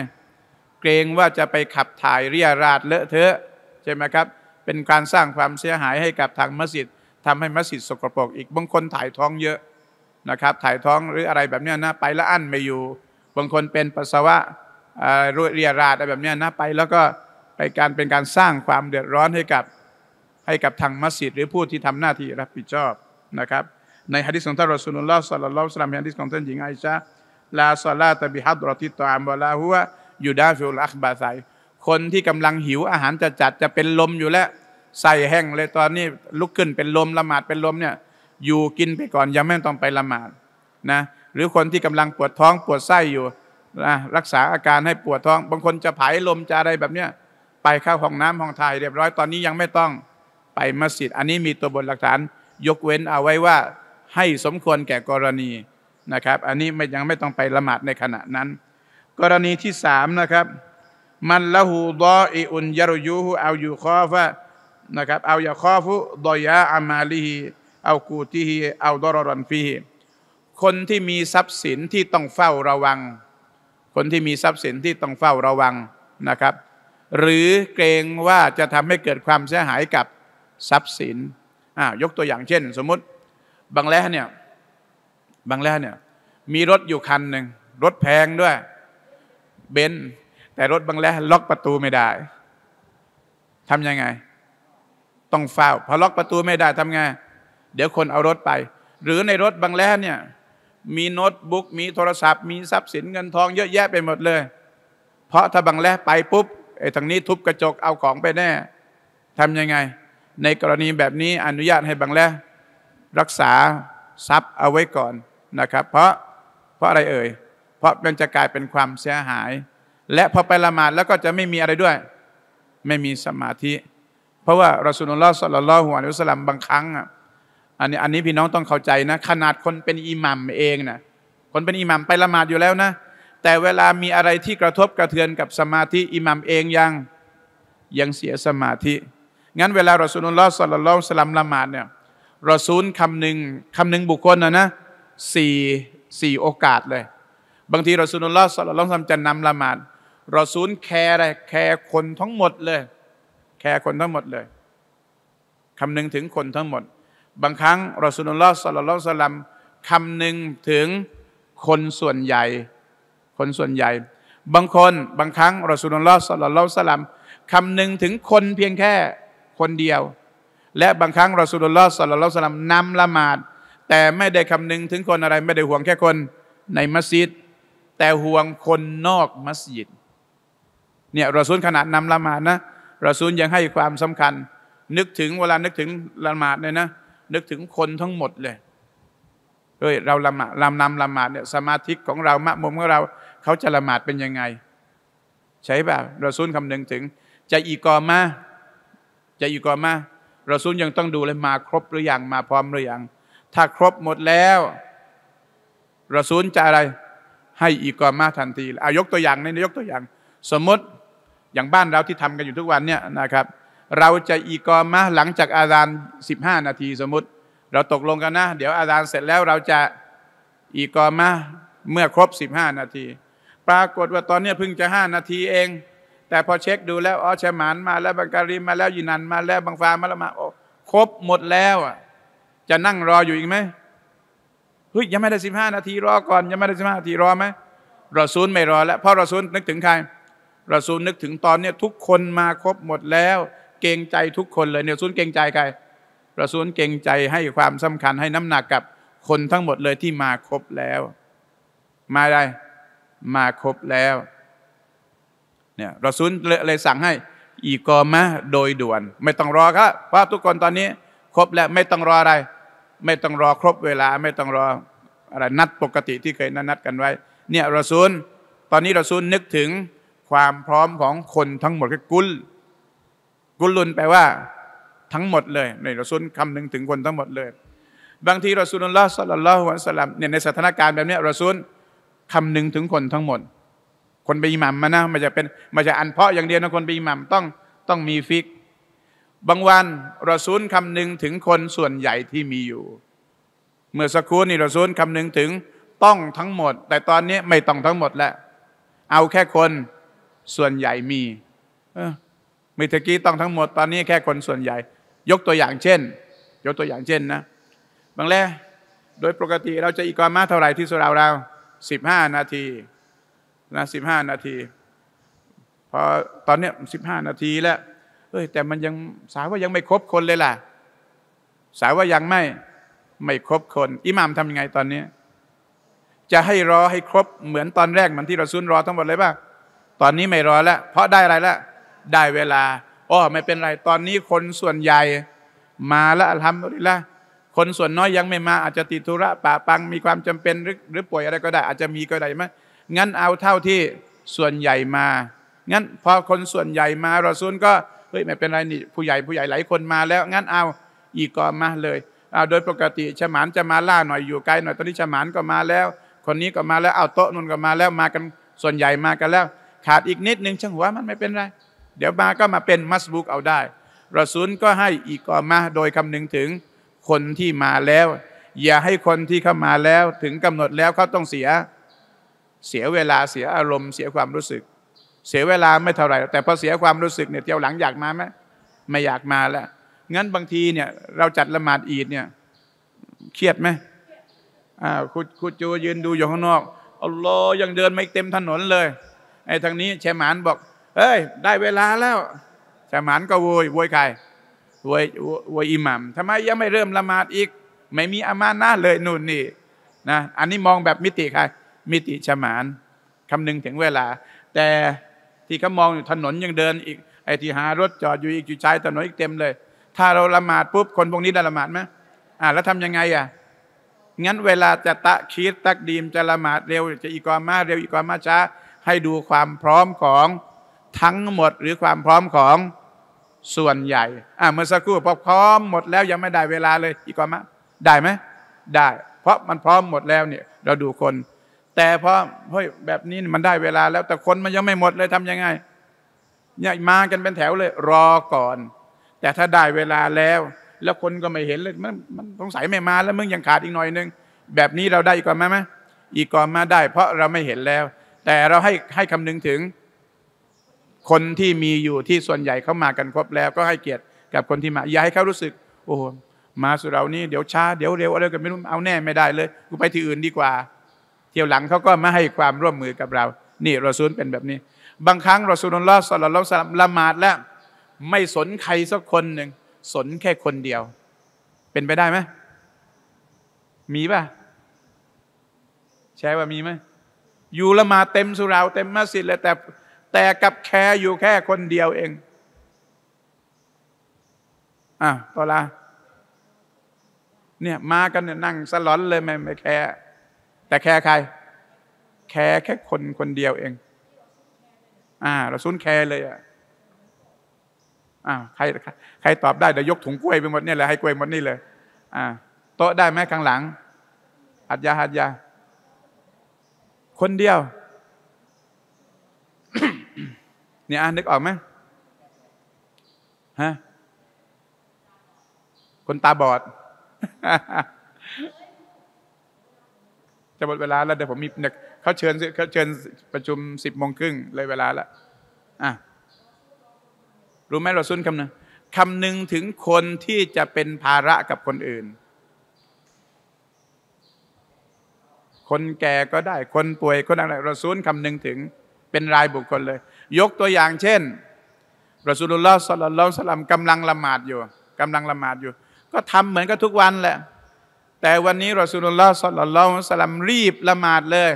เกรงว่าจะไปขับถ่ายเรียราดเลอะเทอะ ใช่ไหมครับ เป็นการสร้างความเสียหายให้กับทางมัสยิดทำให้มัสยิดสกปรก อีกบางคนถ่ายท้องเยอะนะครับ ถ่ายท้องหรืออะไรแบบนี้นะ ไปแล้วอั้นไม่อยู่บางคนเป็นปัสสาวะรุ่ยเรียราดอะไรแบบนี้นะไป แล้วก็ไปการเป็นการสร้างความเดือดร้อนให้กับ ให้กับทางมัสยิดหรือผู้ที่ทำหน้าที่รับผิดชอบนะครับในฮะดิษของท่านรอสุลลอฮ์สัลลัลลอฮุสลามฮะดิษของท่านหญิงไอชาลาซาลาตบิฮัดรอติตอามบลาหัวยูดาฟิลอัคบาไซคนที่กำลังหิวอาหารจะจัดจะเป็นลมอยู่แล้วใส่แห้งเลยตอนนี้ลุกขึ้นเป็นลมละหมาดเป็นลมเนี่ยอยู่กินไปก่อน ยังไม่ต้องไปละหมาดนะหรือคนที่กำลังปวดท้องปวดไส้อยู่นะรักษาอาการให้ปวดท้องบางคนจะผายลมจะอะไรแบบเนี้ยไปเข้าห้องน้ำห้องถ่ายเรียบร้อยตอนนี้ยังไม่ต้องไปมัสยิด อันนี้มีตัวบทหลักฐานยกเว้นเอาไว้ว่าให้สมควรแก่กรณีนะครับ อันนี้ไม่ยังไม่ต้องไปละหมาดในขณะนั้น กรณีที่สามนะครับ มันละหูดออิอุนยารยูหูเอาอยู่ข้อฟะนะครับเอาอย่าข้อฟุดอยะอามาลีเอากูตีฮีเอาดอรรันฟีคนที่มีทรัพย์สินที่ต้องเฝ้าระวัง คนที่มีทรัพย์สินที่ต้องเฝ้าระวังนะครับ หรือเกรงว่าจะทำให้เกิดความเสียหายกับทรัพย์สินอายกตัวอย่างเช่นสมมติบางแลเนี่ยบางแลเนี่ยมีรถอยู่คันหนึ่งรถแพงด้วยเบนซ์แต่รถบางแลล็อกประตูไม่ได้ทำยังไง ต้องเฝ้าพอล็อกประตูไม่ได้ทำไงเดี๋ยวคนเอารถไป หรือในรถบางแลเนี่ยมีโน้ตบุ๊กมีโทรศัพท์ มีทรัพย์สินเงินทองเยอะแยะไปหมดเลย เพราะถ้าบางแลไปปุ๊บไอ้ทางนี้ทุบกระจกเอาของไปแน่ทำยังไง ในกรณีแบบนี้อนุญาตให้บางแลรักษาทรัพย์เอาไว้ก่อนนะครับ เพราะเพราะอะไรเอ่ย เพราะมันจะกลายเป็นความเสียหาย และพอไปละหมาดแล้วก็จะไม่มีอะไรด้วย ไม่มีสมาธิ เพราะว่ารสุนุลลอฮ์สัลลัลลอฮุอะลัวฮิสลัมบางครั้งอ่ะอันนี้อันนี้พี่น้องต้องเข้าใจนะ ขนาดคนเป็นอิหมัมเองนะคนเป็นอิหมัมไปละหมาดอยู่แล้วนะ แต่เวลามีอะไรที่กระทบกระเทือนกับสมาธิอิหมัมเองยังยังเสียสมาธิงั้น เวลารอสุนุลลอฮ์สัลลัลลอฮุสลัมละหมาดเนี่ยรอซูลคำหนึ่งคำหนึ่งบุคคลนะนะสี่สี่โอกาสเลย บางทีรอซูลุลลอสัลลัลลอฮุซัมจะนำละหมาดรอซูลแคร์อะไรแคร์คนทั้งหมดเลย แคร์คนทั้งหมดเลยคำหนึ่งถึงคนทั้งหมด บางครั้งรอซูลุลลอสัลลัลลอฮุซัลลัมคำหนึ่งถึงคนส่วนใหญ่ คนส่วนใหญ่ บางคนบางครั้งรอซูลุลลอสัลลัลลอฮุซัลลัมคำหนึ่งถึงคนเพียงแค่คนเดียวและบางครั้งรอสุลลอฮ์สัลลัลลอฮุสลัมนำละหมาดแต่ไม่ได้คำนึงถึงคนอะไร ไม่ได้ห่วงแค่คนในมัสยิด แต่ห่วงคนนอกมัสยิดเนี่ยรอซูลขนาดนำละหมาดนะรอซูลยังให้ความสำคัญ นึกถึงเวลานึกถึงละหมาดเนี่ยนะ นึกถึงคนทั้งหมดเลยเฮ้ยเราละหมาดลำนำละหมาดเนี่ยสมาธิของเรามะมุมของเรา เขาจะละหมาดเป็นยังไง ใช่ป่ะรอซูลคำนึงถึงจะอีกอมาจะอีกอมาเราซูนยังต้องดูเลยมาครบหรือยัง มาพร้อมหรือยัง ถ้าครบหมดแล้ว เราซูนจะอะไรให้อีกอมาทันทีอายกตัวอย่างในยกตัวอย่าง สมมติอย่างบ้านเราที่ทำกันอยู่ทุกวันเนี่ยนะครับ เราจะอีกอมาหลังจากอาจารย์15 นาทีสมมติ เราตกลงกันนะ เดี๋ยวอาจารย์เสร็จแล้ว เราจะอีกอมาเมื่อครบ 15 นาที ปรากฏว่าตอนนี้เพิ่งจะ5นาทีเองแต่พอเช็คดูแล้วอ๋อชมานมา แล้วบังการีมาแล้วยินันมาแล้วบังฟามาแล้วมาโอ้ครบหมดแล้วอ่ะ จะนั่งรออยู่อีกไหมเฮ้ยยังไม่ได้สิบห้านาทีรอก่อน ยังไม่ได้สิบห้านาทีรอไหมรอซูลไม่รอแล้วพอรอซูลนึกถึงใครรอซูลนึกถึงตอนเนี้ยทุกคนมาครบหมดแล้ว เกรงใจทุกคนเลย เนี่ยซูลเกรงใจใครรอซูลเกรงใจให้ความสำคัญให้น้ำหนักกับคนทั้งหมดเลยที่มาครบแล้ว มาได้มาครบแล้วเนี่ยเราซุนเลยสั่งให้อีกอมะโดยด่วน ไม่ต้องรอครับว่าทุกคนตอนนี้ครบแล้วไม่ต้องรออะไร ไม่ต้องรอครบเวลาไม่ต้องรออะไรนัดปกติที่เคยนัดกันไว้เนี่ยเราซุนตอนนี้เราซุนนึกถึงความพร้อมของคนทั้งหมดคือกุลกุลลุนแปลว่าทั้งหมดเลย ในเราซุนคำหนึ่งถึงคนทั้งหมดเลย บางทีเราซุนละสัลลัลลอฮุอะลัยฮิสลามเนี่ยในสถานการณ์แบบนี้เราซุนคำหนึ่งถึงคนทั้งหมดคนเปอิหมัมมานะมันจะเป็นมันจะอันเพาะอย่างเดียวนะคนเปอิหมัมต้องต้องมีฟิก บางวันเราซูลคำหนึ่งถึงคนส่วนใหญ่ที่มีอยู่ เมื่อสักครู่นี่เราซูลคำหนึ่งถึงต้องทั้งหมด แต่ตอนนี้ไม่ต้องทั้งหมดแล้วเอาแค่คนส่วนใหญ่มีเออมื่อกี้ต้องทั้งหมดตอนนี้แค่คนส่วนใหญ่ ยกตัวอย่างเช่น ยกตัวอย่างเช่นนะ บางแ้วโดยปกติเราจะอีกามาเท่าไหร่ที่สุราเราสิบห้านาทีนะสิบห้านาทีพอตอนเนี้ยสิบห้านาทีแล้วเอ้ย แต่มันยังสาวว่ายังไม่ครบคนเลยล่ะ สาวว่ายังไม่ไม่ครบคน อิหมามทำยังไงตอนนี้จะให้รอให้ครบเหมือนตอนแรกเหมือนที่เราซุนรอทั้งหมดเลยป่ะตอนนี้ไม่รอแล้วเพราะได้อะไรแล้วได้เวลาอ๋อไม่เป็นไร ตอนนี้คนส่วนใหญ่ มาแล้วทำได้และคนส่วนน้อยยังไม่มาอาจจะติดธุระป่าปัง มีความจำเป็นหรือหรือป่วยอะไรก็ได้ อาจจะมีก็ได้ไหมงั้นเอาเท่าที่ส่วนใหญ่มา งั้นพอคนส่วนใหญ่มารอซูลก็เฮ้ยไม่เป็นไรนี่ผู้ใหญ่ผู้ใหญ่หลายคนมาแล้วงั้นเอาอีกกอมาเลยเอาโดยปกติฉมานจะมาล่าหน่อยอยู่ไกลหน่อยตอนนี้ฉมานก็มาแล้ว คนนี้ก็มาแล้วเอาโต๊ะนุ่นก็มาแล้วมากัน ส่วนใหญ่มากันแล้ว ขาดอีกนิดนึงช่างหัวมันไม่เป็นไรเดี๋ยวมาก็มาเป็นมัสบุกเอาได้รอซูลก็ให้อีกกอมาโดยคำนึงถึงคนที่มาแล้ว อย่าให้คนที่เข้ามาแล้วถึงกำหนดแล้วเขาต้องเสียเสียเวลาเสียอารมณ์เสียความรู้สึก เสียเวลาไม่เท่าไหร่ แต่พอเสียความรู้สึกเนี่ยเที่ยวหลังอยากมาไหมไม่อยากมาแล้วงั้นบางทีเนี่ยเราจัดละหมาดอีดเนี่ยเครียดไหมอ่าคุณคุณจูยืนดูอยู่ข้างนอกอัลลอฮ์ยังเดินไม่เต็มถนนเลยไอ้ทางนี้แชมานบอกเอ้ย ได้เวลาแล้วแชมานก็โวยโวยใครโวยโวยอิหมัมทำไมยังไม่เริ่มละหมาดอีก ไม่มีอามานะเลยนู่นนี่นะอันนี้มองแบบมิติใครมิติฉมานคำนึงถึงเวลา แต่ที่เขามองอยู่ถนนยังเดิน อีกไอ้ที่หารถจอดอยู่อีกจู่ชายถนนอีกเต็มเลย ถ้าเราละหมาดปุ๊บคนพวกนี้ได้ละหมาดไหมอ่าแล้วทํำยังไงอ่ะงั้นเวลาจะตะคีดตักดีมจะละหมาดเร็วจะอีกวามาเร็วอีกวามาช้าให้ดูความพร้อมของทั้งหมดหรือความพร้อมของส่วนใหญ่อ่าเมื่อสักครู่พอพร้อมหมดแล้วยังไม่ได้เวลาเลยอีกวมมาได้ไหมได้ เพราะมันพร้อมหมดแล้วเนี่ยเราดูคนแต่พอเฮ้ยแบบนี้มันได้เวลาแล้ว แต่คนมันยังไม่หมดเลยทำยังไงเนี่ยมากันเป็นแถวเลย รอก่อน แต่ถ้าได้เวลาแล้ว แล้วคนก็ไม่เห็นเลย มันมันสงสัยไม่มาแล้ว มึงยังขาดอีกหน่อยนึงแบบนี้เราได้อีกก่อนไหมไหมอีกก่อนมาได้เพราะเราไม่เห็นแล้ว แต่เราให้ให้คำนึงถึง คนที่มีอยู่ที่ส่วนใหญ่เขามากันครบแล้วก็ให้เกียรติกับคนที่มาอย่าให้เขารู้สึก โอ้มาสุเรานี่เดี๋ยวช้าเดี๋ยวเร็วอะไรกันไม่รู้เอาแน่ไม่ได้เลยกูไปที่อื่นดีกว่าเที่ยวหลังเขาก็ไม่ให้ความร่วมมือกับเรา นี่รอซูลเป็นแบบนี้ บางครั้งรอซูลุลลอฮ์สัลลัลลอฮุสลัมละหมาดแล้ว ไม่สนใครสักคนหนึ่งสนแค่คนเดียว เป็นไปได้ไหม มีป่ะ ใช่ว่ามีไหมอยู่ละหมาเต็มสุราเต็มมัสยิดเลยแต่ แต่กับแคร์อยู่แค่คนเดียวเอง อ่ะตอลาเนี่ยมากันเนี่ยนั่ง สลอนเลยไม่ไม่แคร์แต่แคร์ใคร แคร์แค่คนคนเดียวเอง อ่าเราซุนแคร์เลยอ่ะอ่าใครใครตอบได้เดี๋ยวยกถุงกล้วยไปหมดเนี่ยแหละให้กล้วยหมดนี่เลย อ่าโต๊ะได้ไหมข้างหลังอัดยาหัดยา คนเดียว เนี่ยนึกออกไหมฮะคนตาบอดจะหมดเวลาแล้วเดี๋ยวผมมีเขาเชิญเขาเชิญประชุมสิบโมงครึ่งเลยเวลาละอ่ะรู้ไหมเราซุนคำหนึ่งคำหนึ่งถึงคนที่จะเป็นภาระกับคนอื่น คนแก่ก็ได้ คนป่วยคนอะไรเราซุนคำหนึ่งถึง เป็นรายบุคคลเลย ยกตัวอย่างเช่นรสุลลอฮ์สัลลัลลอฮุสลัมกำลังละหมาดอยู่กำลังละหมาดอยู่ ก็ทำเหมือนกับทุกวันแหละแต่วันนี้รอสูลุลลอฮ์สัลลัลลอฮุสลัมรีบละหมาดเลย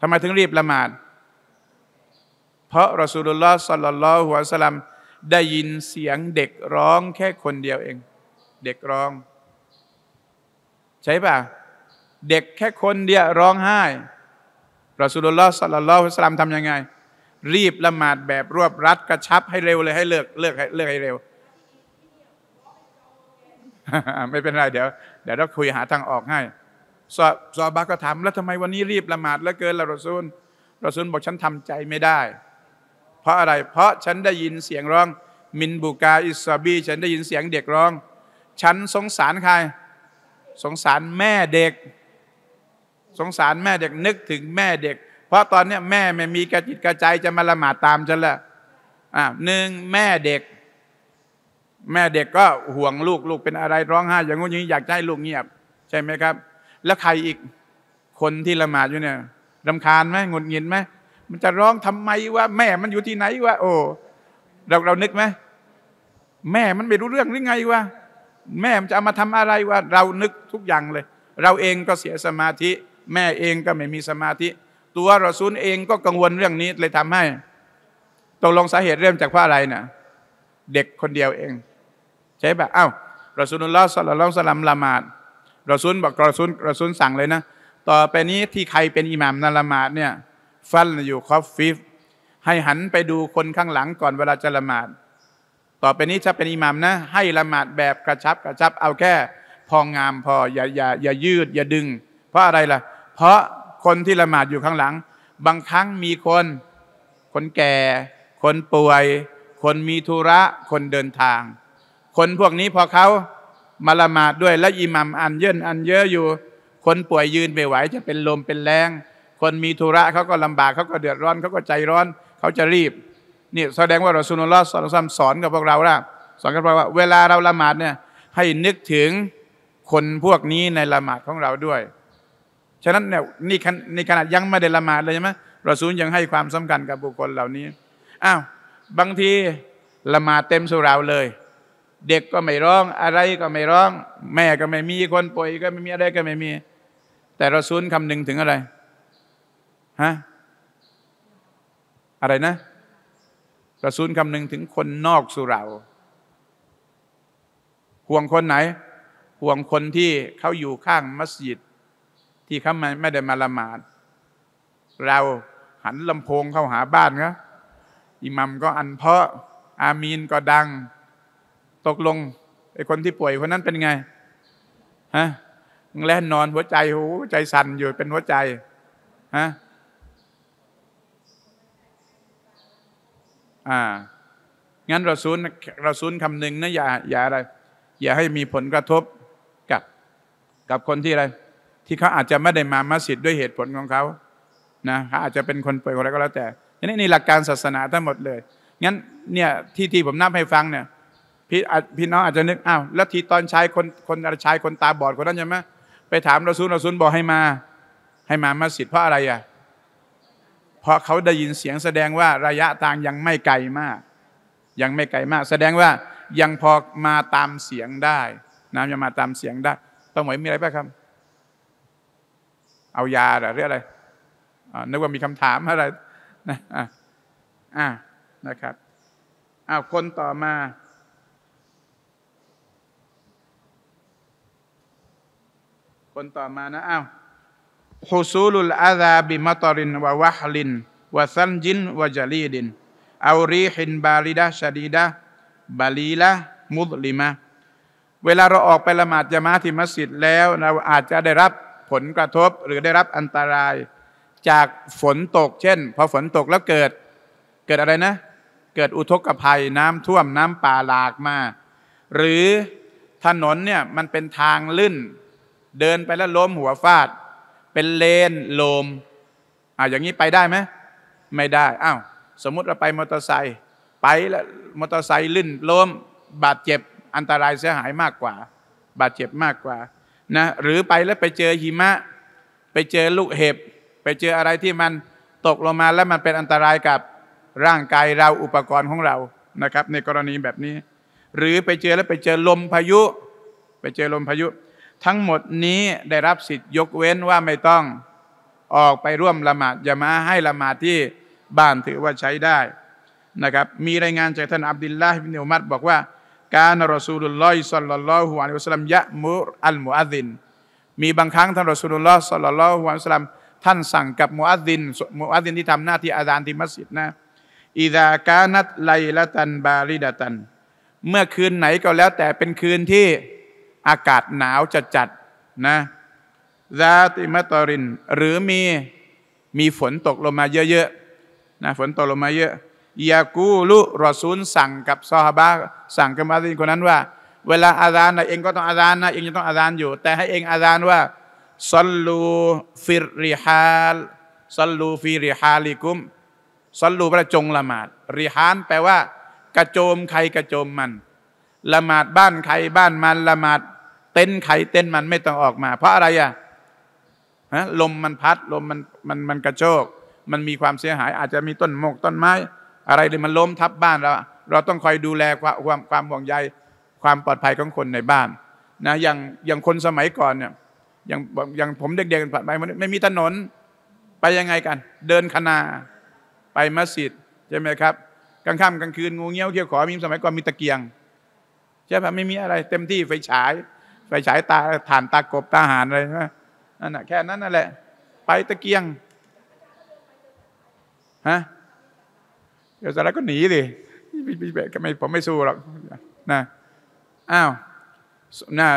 ทำไมถึงรีบละหมาด เพราะรอสูลุลลอฮ์สัลลัลลอฮุสลัมได้ยินเสียงเด็กร้องแค่คนเดียวเอง เด็กร้อง ใช่ป่ะเด็กแค่คนเดียวร้องไห้ รอสูลุลลอฮ์สัลลัลลอฮุสลัมทำยังไง รีบละหมาดแบบรวบรัดกระชับให้เร็วเลยให้เลิกเลิกให้เลิกให้เร็วไม่เป็นไรเดี๋ยวเดี๋ยวเราคุยหาทางออกให้ซอซอบาก็ถาม แล้วทำไมวันนี้รีบละหมาดแล้วเกินละรอซูลรอซูลบอกฉันทำใจไม่ได้ เพราะอะไร เพราะฉันได้ยินเสียงร้อง มินบูกา อิสซาบี ฉันได้ยินเสียงเด็กร้อง ฉันสงสารใครสงสารแม่เด็ก สงสารแม่เด็ก นึกถึงแม่เด็ก เพราะตอนเนี้ยแม่ไม่มีกระจิตกระใจจะมาละหมาดตามฉันละอ่าหนึ่งแม่เด็กแม่เด็กก็ห่วงลูกลูกเป็นอะไรร้องไห้อย่างงู้นี้อยากให้ลูกเงียบ ใช่ไหมครับ แล้วใครอีกคนที่ละหมาดอยู่เนี่ยรำคาญไหมงดหงียนไหมมันจะร้องทำไมว่า แม่มันอยู่ที่ไหนวะโอ้เราเรานึกไหมแม่มันไม่รู้เรื่องหรือไงวะแม่มันจะเอามาทำอะไรวะเรานึกทุกอย่างเลย เราเองก็เสียสมาธิ แม่เองก็ไม่มีสมาธิ ตัวเราซูนเองก็กังวลเรื่องนี้เลยทำให้ตกลงสาเหตุเริ่มจากว่าอะไรนะ่ะเด็กคนเดียวเองช่บบอ้าวรอซูลุลลอฮ์สัลลัลลอฮุสลัมละหมาดรอซูลบอกรอซูลรอซูลสั่งเลยนะ ต่อไปนี้ที่ใครเป็นอิหมามนละหมาดเนี่ย ฟันอยู่คอฟฟิฟ ให้หันไปดูคนข้างหลังก่อนเวลาจะละหมาดต่อไปนี้ถ้าเป็นอิหมามนะ ให้ละหมาดแบบกระชับกระชับเอาแค่พองามพออย่าอย่าอย่ายืด อย่าดึง เพราะอะไรล่ะ เพราะคนที่ละหมาดอยู่ข้างหลัง บางครั้งมีคน คนแก่ คนป่วย คนมีธุระ คนเดินทางคนพวกนี้พอเขามาละหมาดด้วย แล้วอิหมัมอันเยินอันเยอะอยู่ คนป่วยยืนไม่ไหว จะเป็นลมเป็นแรง คนมีธุระเขาก็ลำบากเขาก็เดือดร้อนเขาก็ใจร้อนเขาจะรีบ นี่แสดงว่าเราสุนลอสสอนซ้ำสอนกับพวกเราละสอนกับเราว่า เวลาเราละหมาดเนี่ยให้นึกถึงคนพวกนี้ในละหมาดของเราด้วยฉะนั้นเนี่ยนี่ในขณะยังไม่ได้ละหมาดเลยใช่ไหมเราซูลยังให้ความสำคัญกับบุคคลเหล่านี้อ้าวบางทีละหมาดเต็มสุราเลยเด็กก็ไม่ร้องอะไรก็ไม่ร้อง แม่ก็ไม่มีคนป่วยก็ไม่มีอะไรก็ไม่มี แต่เราซูลคำหนึ่งถึงอะไรฮะอะไรนะเราซูลคำหนึ่งถึงคนนอกสุเรา ห่วงคนไหน ห่วงคนที่เขาอยู่ข้างมัสยิด ที่เขาไม่ได้มาละหมาด เราหันลำโพงเข้าหาบ้านเขาอิหมัมก็อันเพาะ อามีนก็ดังตกลงไอ้คนที่ป่วยคนนั้นเป็นไงฮะแล่นนอนหัวใจหูใจสั่นอยู่เป็นหัวใจฮะอ่างั้นเราซูลเราซูลคำหนึ่งนะ อย่าอย่าอะไร อย่าให้มีผลกระทบกับ กับคนที่อะไร ที่เขาอาจจะไม่ได้มามัสยิดด้วยเหตุผลของเขา นะเขาอาจจะเป็นคนป่วยอะไรก็แล้วแต่นี่นี่หลักการศาสนาทั้งหมดเลยงั้นเนี่ยที่ที่ผมนับให้ฟังเนี่ยพี่พี่น้องอาจจะนึกอ้าวแล้วทีตอนชายคนคนชายคนตาบอด คนนั้นใช่ไหมไปถามเราซุนเราซุนบอกให้มาให้มามาสธิ์เพราะอะไรอ่ะเพราะเขาได้ยินเสียงแสดงว่าระยะทางยังไม่ไกลมาก ยังไม่ไกลมาก แสดงว่ายังพอมาตามเสียงได้ น้ำยังมาตามเสียงได้ ต้องหมายมีอะไรบ้างครับ เอายาหรืออะไรนึกว่ามีคำถามอะไรนะอ่านะครับอ้าวคนต่อมาคนต่อมานะ อ้าวฮุซูลุลอาซาบิมตตรินวะวะฮลินวะซันจินวะจลีดินอารีหินบาลิดาชดีดาบาลีละมุสลิมะ เวลาเราออกไปละหมาดจะมาที่มัสยิดแล้วเราอาจจะได้รับผลกระทบ หรือได้รับอันตราย จากฝนตกเช่นพอฝนตกแล้วเกิด เกิดอะไรนะ เกิดอุทกภัยน้ำท่วม น้ำป่าหลากมาหรือถนนเนี่ยมันเป็นทางลื่นเดินไปแล้วล้มหัวฟาด เป็นเลนลมอ่าอย่างนี้ไปได้ไหมไม่ได้อ้าวสมมุติเราไปมอเตอร์ไซค์ไปแล้วมอเตอร์ไซค์ลื่นล้มบาดเจ็บอันตรายเสียหายมากกว่า บาดเจ็บมากกว่านะหรือไปแล้วไปเจอหิมะ ไปเจอลูกเห็บ ไปเจออะไรที่มันตกลงมา แล้วมันเป็นอันตรายกับร่างกายเราอุปกรณ์ของเรานะครับในกรณีแบบนี้ หรือไปเจอแล้วไปเจอลมพายุ ไปเจอลมพายุทั้งหมดนี้ได้รับสิทธิ์ยกเว้นว่าไม่ต้องออกไปร่วมละหมาดยามาให้ละหมาดที่บ้านถือว่าใช้ได้นะครับมีรายงานจากท่านอับดุลลาฮ์บินอุมัดบอกว่าการรอสูลุลลอฮิสัลลัลลอฮุอะลัยฮิวะสัลลัมยะมุรอัลมุอัดิน มีบางครั้งท่านรอสูลุลลอฮ์สัลลัลลอฮุอะลัยฮิวะสัลลัมท่านสั่งกับ มุอัดิน มุอัดินที่ทำหน้าที่อาจารย์ที่มัสยิดนะอิดากานัตไลละตันบาริดาตันเมื่อคืนไหนก็แล้วแต่เป็นคืนที่อากาศหนาวจะจัดนะ ซาติมาตอริน หรือมีมีฝนตกลงมาเยอะๆนะฝนตกลงมาเยอะยากูลุรอซูลสั่งกับซอฮาบะสั่งกับมาตินคนนั้นว่า เวลาอาซานนะเองก็ต้องอาซานนะเองจะต้องอาซานอยู่ แต่ให้เองอาซานว่าซัลลูฟิริฮาลซัลลูฟิริฮาลิกุมซัลลูแปลจงละหมาดริฮานแปลว่า กระโจมใครกระโจมมัน ละหมาดบ้านใครบ้านมันละหมาดเต้นใครเต้นมันไม่ต้องออกมา เพราะอะไรอ่ะฮะลมมันพัด ลมมันมันมันกระโจกมันมีความเสียหายอาจจะมีต้นมกต้นไม้ อะไรเลยมันล้มทับบ้านเราเราต้องคอยดูแลความความความห่วงใยความปลอดภัยของคนในบ้านนะอย่างอย่างคนสมัยก่อนเนี่ยอย่างอย่างผมเด็กๆผ่านไปไม่มีถนนไปยังไงกัน เดินคณาไปมัสยิดใช่ไหมครับกลางค่ำกลางคืนงูเงี้ยวเขี้ยวขอมีสมัยก่อนมีตะเกียงใช่ปะไม่มีอะไรเต็มที่ไฟฉายไฟฉายตาฐานตากบตาหานอะไรนะนั่นแหะแค่นั้นนั่นแหละ ไปตะเกียงฮะเดี๋ยวสาระก็หนีดิก็ไม่ผมไม่สู้หรอกนะอ้าวนะ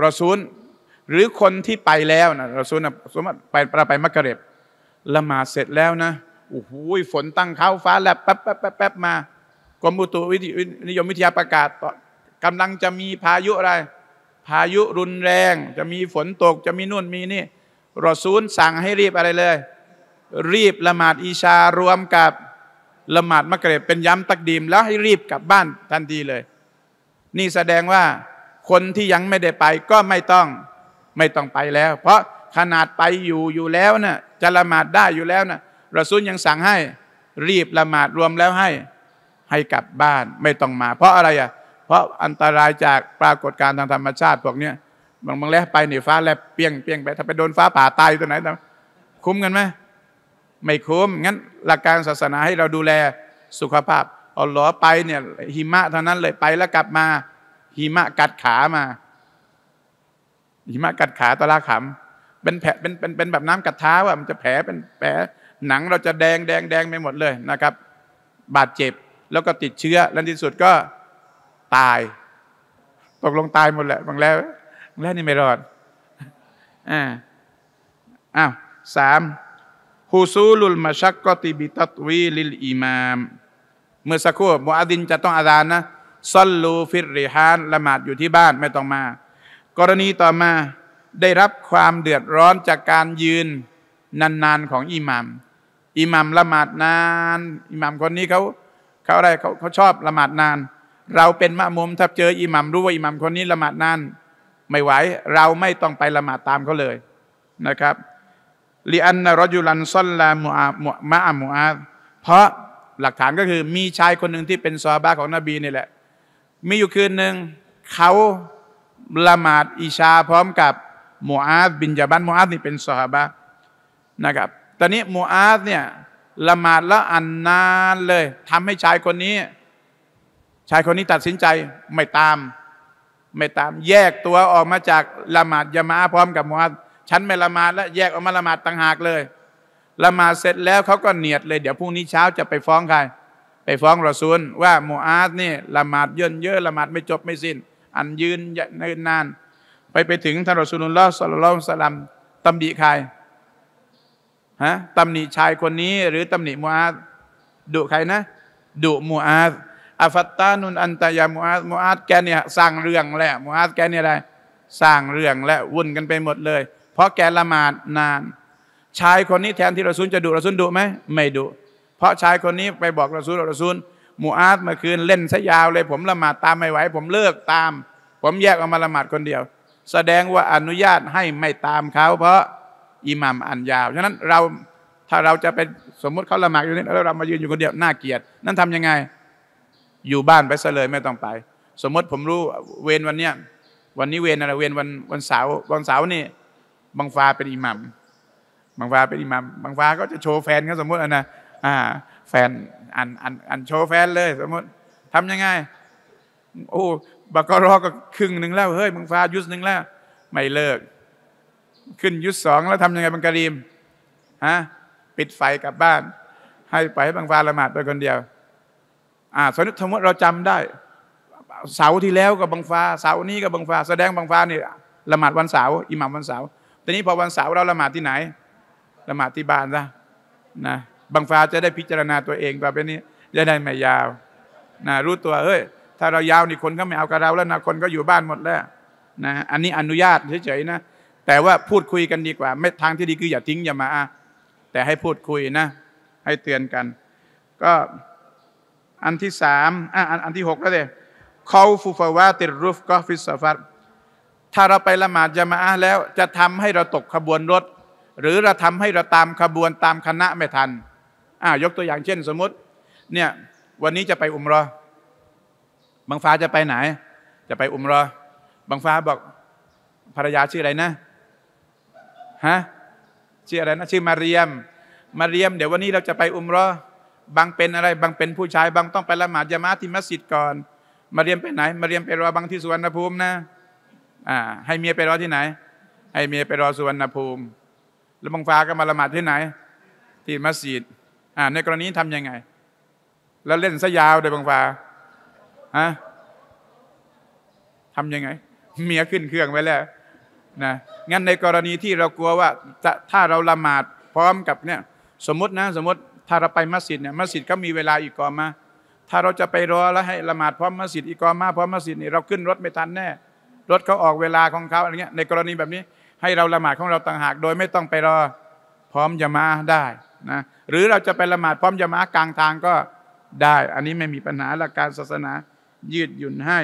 เราซูลหรือคนที่ไปแล้วนะเราซูลนะสมมติไปเราไปมักกะเร็บละหมาดเสร็จแล้วนะโอ้โหฝนตั้งเขาฟ้า แลบแป๊บแป๊บแป๊บแป๊บมากรมอุตุนิยมวิทยาประกาศกำลังจะมีพายุอะไรพายุรุนแรงจะมีฝนตกจะมีนู่นมีนี่รอซูลสั่งให้รีบอะไรเลย รีบละหมาดอีชารวมกับละหมาดมะเกร็บเป็นย้ำตักดีมแล้วให้รีบกลับบ้านทันทีเลย นี่แสดงว่าคนที่ยังไม่ได้ไปก็ไม่ต้องไม่ต้องไปแล้ว เพราะขนาดไปอยู่อยู่แล้วนะ่ะจะละหมาดได้อยู่แล้วนะ่ะรอซูลยังสั่งให้รีบละหมาดรวมแล้วให้ ให้กลับบ้านไม่ต้องมา เพราะอะไรอะ่ะเพราะอันตรายจากปรากฏการณ์ทางธรรมชาติ พวกเนี้ยบางบางแล้วไปหนีฟ้าแลบเปียงเปียงไป ถ้าไปโดนฟ้าผ่าตายตัวไหนนะ คุ้มกันไหม ไม่คุ้ม งั้นหลักการศาสนาให้เราดูแลสุขภาพอาอหลอไปเนี่ยหิมะเท่านั้นเลยไปแล้วกลับมา หิมะกัดขามา หิมะกัดขาตะลาขำเป็นแผลเป็นเป็นเป็นแบบน้ำกัดเท้าอ่ะมันจะแผลเป็นแผลหนังเราจะแดงแดงแดงไปหมดเลยนะครับ บาดเจ็บแล้วก็ติดเชื้อ แล้วที่สุดก็ตายตกลงตายหมดแหละ บางแล้ว บางแล้วนี่ไม่รอด อ่า อ้าวสามฮุซูลุลมาชักกติบิตัตวีลิลอิมาม เมื่อสักครู่มุอาดินจะต้องอาดานนะซัลลูฟิริฮานละหมาดอยู่ที่บ้านไม่ต้องมา กรณีต่อมาได้รับความเดือดร้อนจากการยืนนานๆของอิหมัมอิหมัมละหมาดนาน อิหมัมคนนี้เขาเขาอะไรเขาเขาชอบละหมาดนานเราเป็นมะมุมถ้าเจออิหมัมรู้ว่าอิหมัมคนนี้ละหมาดนานไม่ไหวเราไม่ต้องไปละหมาดตามเขาเลยนะครับลีอันนารยุลันซอนลามะอามะอมะอาเพราะหลักฐานก็คือมีชายคนหนึ่งที่เป็นซาบะของนบีนี่แหละ มีอยู่คืนหนึ่งเขาละหมาดอิชาพร้อมกับมูอาดบินจาบันมูอาดนี่เป็นซาบะนะครับ ตอนนี้มูอาดเนี่ยละหมาดแล้วอันนานเลย ทำให้ชายคนนี้ชายคนนี้ตัดสินใจไม่ตาม ไม่ตามแยกตัวออกมาจากละหมาดยามาพร้อมกับมฮัดฉันไม่ละหมาดแล้วแยกออกมาละหมาดต่างหากเลยละหมาดเสร็จแล้วเขาก็เหนียดเลย เดี๋ยวพรุ่งนี้เช้าจะไปฟ้องใคร ไปฟ้องรอซูลว่ามูอาดนี่ละหมาดเยินเยอะละหมาดไม่จบไม่สิน้นอันยืนยนืนนาน ไปไปถึงท่านรอซูลุลลอฮ์สัลลัลลอฮฺสลัมตำหนิใครฮะตำหนิชายคนนี้หรือตำหนิมูอาดดุใครนะดุมูอาดอาฟัตตานุนอันตายามูอาดมูอาดแกเนี่ยสร้างเรื่องแหละมูอาดแกเนี่ยอะไรสร้างเรื่องและวุ่นกันไปหมดเลย เพราะแกละหมาดนาน ชายคนนี้แทนที่เราซุนจะดุเราซุนดุไหมไม่ดุเพราะชายคนนี้ไปบอกเราซุนเราซุนมูอาดเมื่อคืนเล่นซะยาวเลย ผมละหมาดตามไม่ไหวผมเลิกตาม ผมแยกออกมาละหมาดคนเดียว แสดงว่าอนุญาตให้ไม่ตามเขา เพราะอิหมัมอันยาวฉะนั้นเราถ้าเราจะเป็นสมมติเขาละหมาดอยู่นี่แล้วเรามายืนอยู่คนเดียวน่าเกียดนั่นทํำยังไงอยู่บ้านไปซะเลยไม่ต้องไป สมมติผมรู้เวรวันเนี้ยวันนี้เวรอะไรเวรวันวันเสาร์วันเสาร์นี่บางฟ้าเป็นอิหมัมบางฟ้าเป็นอิหมัมบางฟ้าก็จะโชว์แฟนเขาสมมตินะอ่าแฟนอันอันอันโชว์แฟนเลย สมมติทำยังไงโอ้บักรอก็ครึ่งหนึ่งแล้วเฮ้ยบางฟ้ายุสหนึ่งแล้วไม่เลิก ขึ้นยุสสองแล้วทำยังไงบังกะรีมฮะปิดไฟกลับบ้าน ให้ไปให้บังฟ้าละหมาดไปคนเดียวอ่าสมมติมเราจำได้เสาร์ที่แล้วกับบังฟ้าเสาร์นี้กับบังฟ้าแสดงบังฟ้านี่ละหมาดวันเสาร์อิหมัมวันเสาร์ทีนี้พอวันเสาร์เราละหมาดที่ไหนละหมาดที่บ้านซะนะบังฟ้าจะได้พิจารณาตัวเองต่อไปนี้จะได้ไม่ยาวนะรู้ตัวเฮ้ยถ้าเรายาวนี่คนก็ไม่เอากับเราแล้วนะคนก็อยู่บ้านหมดแล้วนะอันนี้อนุญาตเฉยๆนะแต่ว่าพูดคุยกันดีกว่าไม่ทางที่ดีคืออย่าทิ้งอย่ามาแต่ให้พูดคุยนะ ให้เตือนกัน ก็อันที่สามอ่ะอันที่หกแล้วเดเขาฟูฟาวาติรูฟกอฟิสฟัตถ้าเราไปละหมาดยามาแล้ว จะทำให้เราตกขบวนรถ หรือเราทำให้เราตามขบวนตามคณะไม่ทันอ่ายกตัวอย่างเช่น สมมติ เนี่ย วันนี้จะไปอุมรอบางฟ้าจะไปไหน จะไปอุมรอบางฟ้าบอกภรรยาชื่ออะไรนะฮะชื่ออะไรนะชื่อมาเรียม มาเรียมเดี๋ยววันนี้เราจะไปอุมรอบางเป็นอะไร บางเป็นผู้ชาย บางต้องไปละหมาดยามาที่มัสยิดก่อน มาเรียนไปไหนมาเรียนไปรอบางที่สุวรรณภูมินะอ่าให้เมียไปรอที่ไหน ให้เมียไปรอสุวรรณภูมิ แล้วบางฟ้าก็มาละหมาดที่ไหน ที่มัสยิดอ่าในกรณีทํำยังไง แล้วเล่นซะยาวเดยบางฟ้าฮะทำยังไง เมียขึ้นเครื่องไว้แล้วนะงั้นในกรณีที่เรากลัวว่า ถ้าเราละหมาดพร้อมกับเนี่ยสมมตินะสมมติถ้าเราไปมัสยิดเนี่ยมัสยิดก็มีเวลาอีกกอมาถ้าเราจะไปรอแล้วให้ละหมาดพร้อมมัสยิดอีกกอมาพร้อมมัสยิดนี่เราขึ้นรถไม่ทันแน่ รถเขาออกเวลาของเขาอะไรเงี้ยในกรณีแบบนี้ให้เราละหมาดของเราต่างหากโดยไม่ต้องไปรอพร้อมยามาได้นะหรือเราจะไปละหมาดพร้อมยามากลางทางก็ได้ อันนี้ไม่มีปัญหาหลักการศาสนายืดหยุ่นให้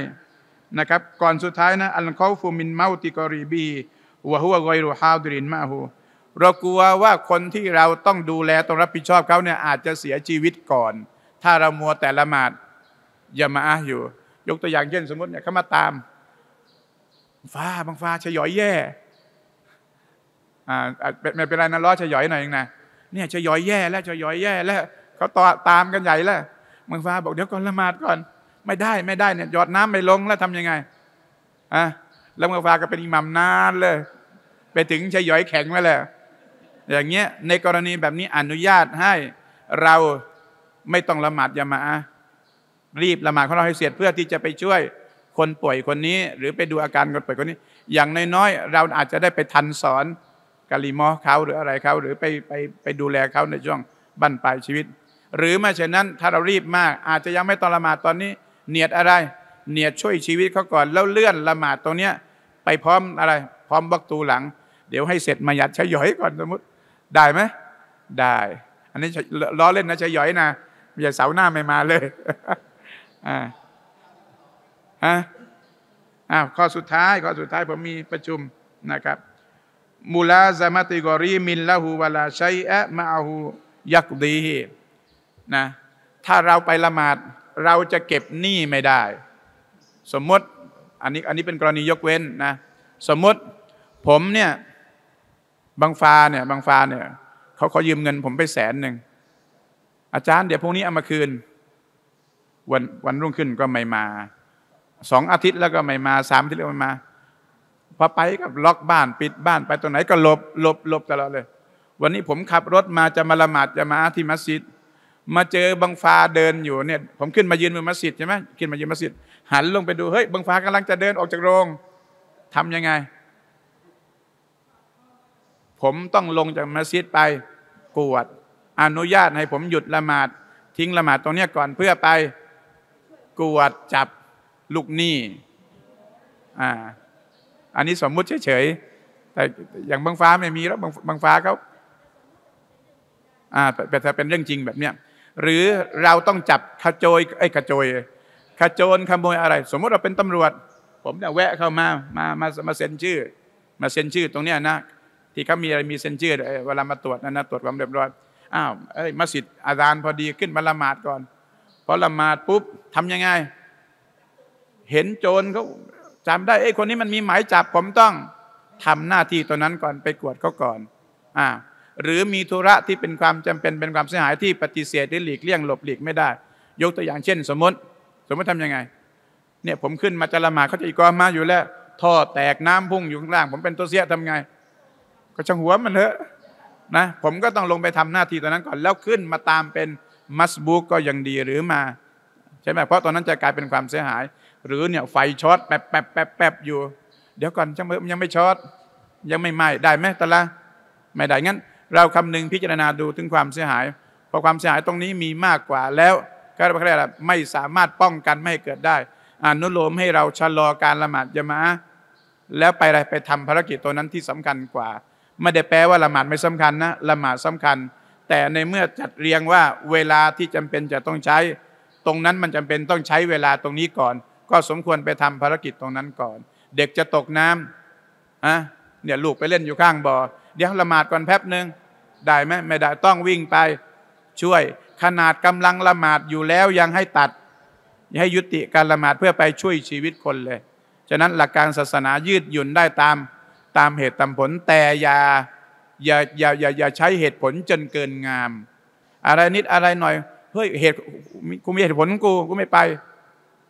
นะครับก่อนสุดท้ายนะอัลกอฟูมินเมาติกอรีบีวะฮุวะไกรุฮาวดรินมาฮูเรากลัวว่าคนที่เราต้องดูแลต้องรับผิดชอบเขาเนี่ยอาจจะเสียชีวิตก่อน ถ้าเรามัวแต่ละหมาดอย่ามาอ้าอยู่ยกตัวอย่างเช่นสมมติเนี่ยเขามาตาม ฟ้าบางฟ้าฉยอยแย่อ่าไม่เป็นไรนะล้อฉยอยหน่อยเองนะเนี่ยฉยอยแย่แล้วฉยอยแย่ แล้วเขาต่อตามกันใหญ่แล้วบางฟ้า บอกเดี๋ยวก่อนละหมาดก่อน ไม่ได้ไม่ได้เนี่ยหยอดน้ำไม่ลงแล้วทํำยังไงอ่ะแล้วบางฟ้าก็เป็นอิหมัมนานเลย ไปถึงฉยอยแข็งว้แล้วอย่างเงี้ยในกรณีแบบนี้อนุญาตให้เราไม่ต้องละหมาดยามารีบละหมาดของเราให้เสร็จเพื่อที่จะไปช่วยคนป่วยคนนี้ หรือไปดูอาการคนป่วยคนนี้ อย่างน้อยๆเราอาจจะได้ไปทันสอนกะลิมอเขาหรืออะไรเขาหรือไปไปไปดูแลเขาในช่วงบั้นปลายชีวิต หรือไม่เช่นนั้นถ้าเรารีบมากอาจจะยังไม่ต้องละหมาดตอนนี้เนียดอะไรเนียดช่วยชีวิตเขาก่อนแล้วเลื่อนละหมาดตรงเนี้ยไปพร้อมอะไรพร้อมบักตูหลัง เดี๋ยวให้เสร็จมายัดชฉย่อยก่อนสมมติได้ไหมได้ อันนี้ล้อเล่นนะใช้ย้อยนะ อย่าเสาหน้าไม่มาเลยอ่าฮะอ่าข้อสุดท้ายข้อสุดท้าย ผมมีประชุมนะครับ มูลาซามติกรีมินละหูวลาชัยอะมาหูยักดีนะถ้าเราไปละหมาด เราจะเก็บหนี้ไม่ได้ สมมติ อันนี้อันนี้เป็นกรณียกเว้นนะสมมติผมเนี่ยบางฟาเนี่ยบางฟาเนี่ยเขาขอยืมเงินผมไปแสนหนึ่งอาจารย์เดี๋ยวพรุ่งนี้เอามาคืน วันวันรุ่งขึ้นก็ไม่มา สองอาทิตย์แล้วก็ไม่มาสามอาทิตย์แล้วไม่มาพอไปก็ล็อกบ้านปิดบ้านไป ตรงไหนก็ลบ ลบ ลบตลอดเลย วันนี้ผมขับรถมาจะมาละหมาดจะมาที่มัสยิดมาเจอบังฟาเดินอยู่เนี่ย ผมขึ้นมายืนบนมัสยิดใช่ไหมขึ้นมายืนมัสยิดหันลงไปดูเฮ้ยบังฟากำลังจะเดินออกจากโรง ทํำยังไงผมต้องลงจากมัสยิดไปกวด อนุญาตให้ผมหยุดละหมาดทิ้งละหมาด ตรงนี้ก่อนเพื่อไปกวดจับลูกหนี้อ่าอันนี้สมมุติเฉยๆแต่อย่างบางฟ้าไม่มีแล้วบางบางฟ้าเขาอ่าแต่ถ้าเป็นเรื่องจริงแบบเนี้ยหรือเราต้องจับขโจย ไอ้ขโจยขโจรขโมยอะไร สมมติเราเป็นตำรวจ ผมเนี่ยแวะเข้ามา มามามาเซ็นชื่อ มาเซ็นชื่อตรงเนี้ยนะที่เขามีอะไรมีเซนเจอร์เวลามาตรวจนะนะตรวจความเรียบร้อย อ้าวเอ้ยมัสยิดอาจารย์พอดีขึ้นมาละหมาดก่อนพอละหมาดปุ๊บทำยังไง เห็นโจรเขาจำได้เอ้ยคนนี้มันมีหมายจับผมต้องทำหน้าที่ตัวนั้นก่อนไปกวดเขาก่อนอ่าหรือมีธุระที่เป็นความจำเป็นเป็นความเสียหายที่ปฏิเสธหรือหลีกเลี่ยงหลบหลีกไม่ได้ ยกตัวอย่างเช่น สมมติ สมมติทํำยังไงเนี่ยผมขึ้นมาจะละหมาดเขาจะอีกอมาอยู่แล้วท่อแตกน้ำพุ่งอยู่ข้างล่าง ผมเป็นตัวเสียทำไงก็ช่างหัวมันเถอะนะผมก็ต้องลงไปทำหน้าที่ตอนนั้นก่อนแล้วขึ้นมาตามเป็นมัสบุกก็ยังดีหรือมาใช่ไหมเพราะตอนนั้นจะกลายเป็นความเสียหาย หรือเนี่ยไฟช็อตแป๊บแป๊บแป๊บแป๊บอยู่ เดี๋ยวก่อนช่างมันยังไม่ช็อตยังไม่ไหม้ได้ไหมตะละ ไม่ได้งั้น เราคำนึงพิจารณาดูถึงความเสียหาย พอความเสียหายตรงนี้มีมากกว่า แล้วก็เรียกไม่สามารถป้องกันไม่ให้เกิดได้อนุโลมให้เราชะลอการละหมาดยะมะแล้วไปอะไรไปทำภารกิจตัวนั้นที่สำคัญกว่าไม่ได้แปลว่าละหมาดไม่สำคัญนะละหมาดสำคัญ แต่ในเมื่อจัดเรียงว่าเวลาที่จำเป็นจะต้องใช้ตรงนั้นมันจำเป็นต้องใช้เวลาตรงนี้ก่อน ก็สมควรไปทำภารกิจตรงนั้นก่อน เด็กจะตกน้ำอ่ะเนี่ยลูกไปเล่นอยู่ข้างบ่อเดี๋ยวละหมาดก่อนแป๊บหนึ่งได้ไหมไม่ได้ต้องวิ่งไปช่วยขนาดกำลังละหมาดอยู่แล้วยังให้ตัดให้ยุติการละหมาดเพื่อไปช่วยชีวิตคนเลย ฉะนั้นหลักการศาสนายืดหยุ่นได้ตามตามเหตุตามผลแต่อย่าอย่าอย่าอย่าใช้เหตุผลจนเกินงาม อะไรนิดอะไรหน่อยเฮ้ยเหตุกูมีเหตุผลกู กูไม่ไป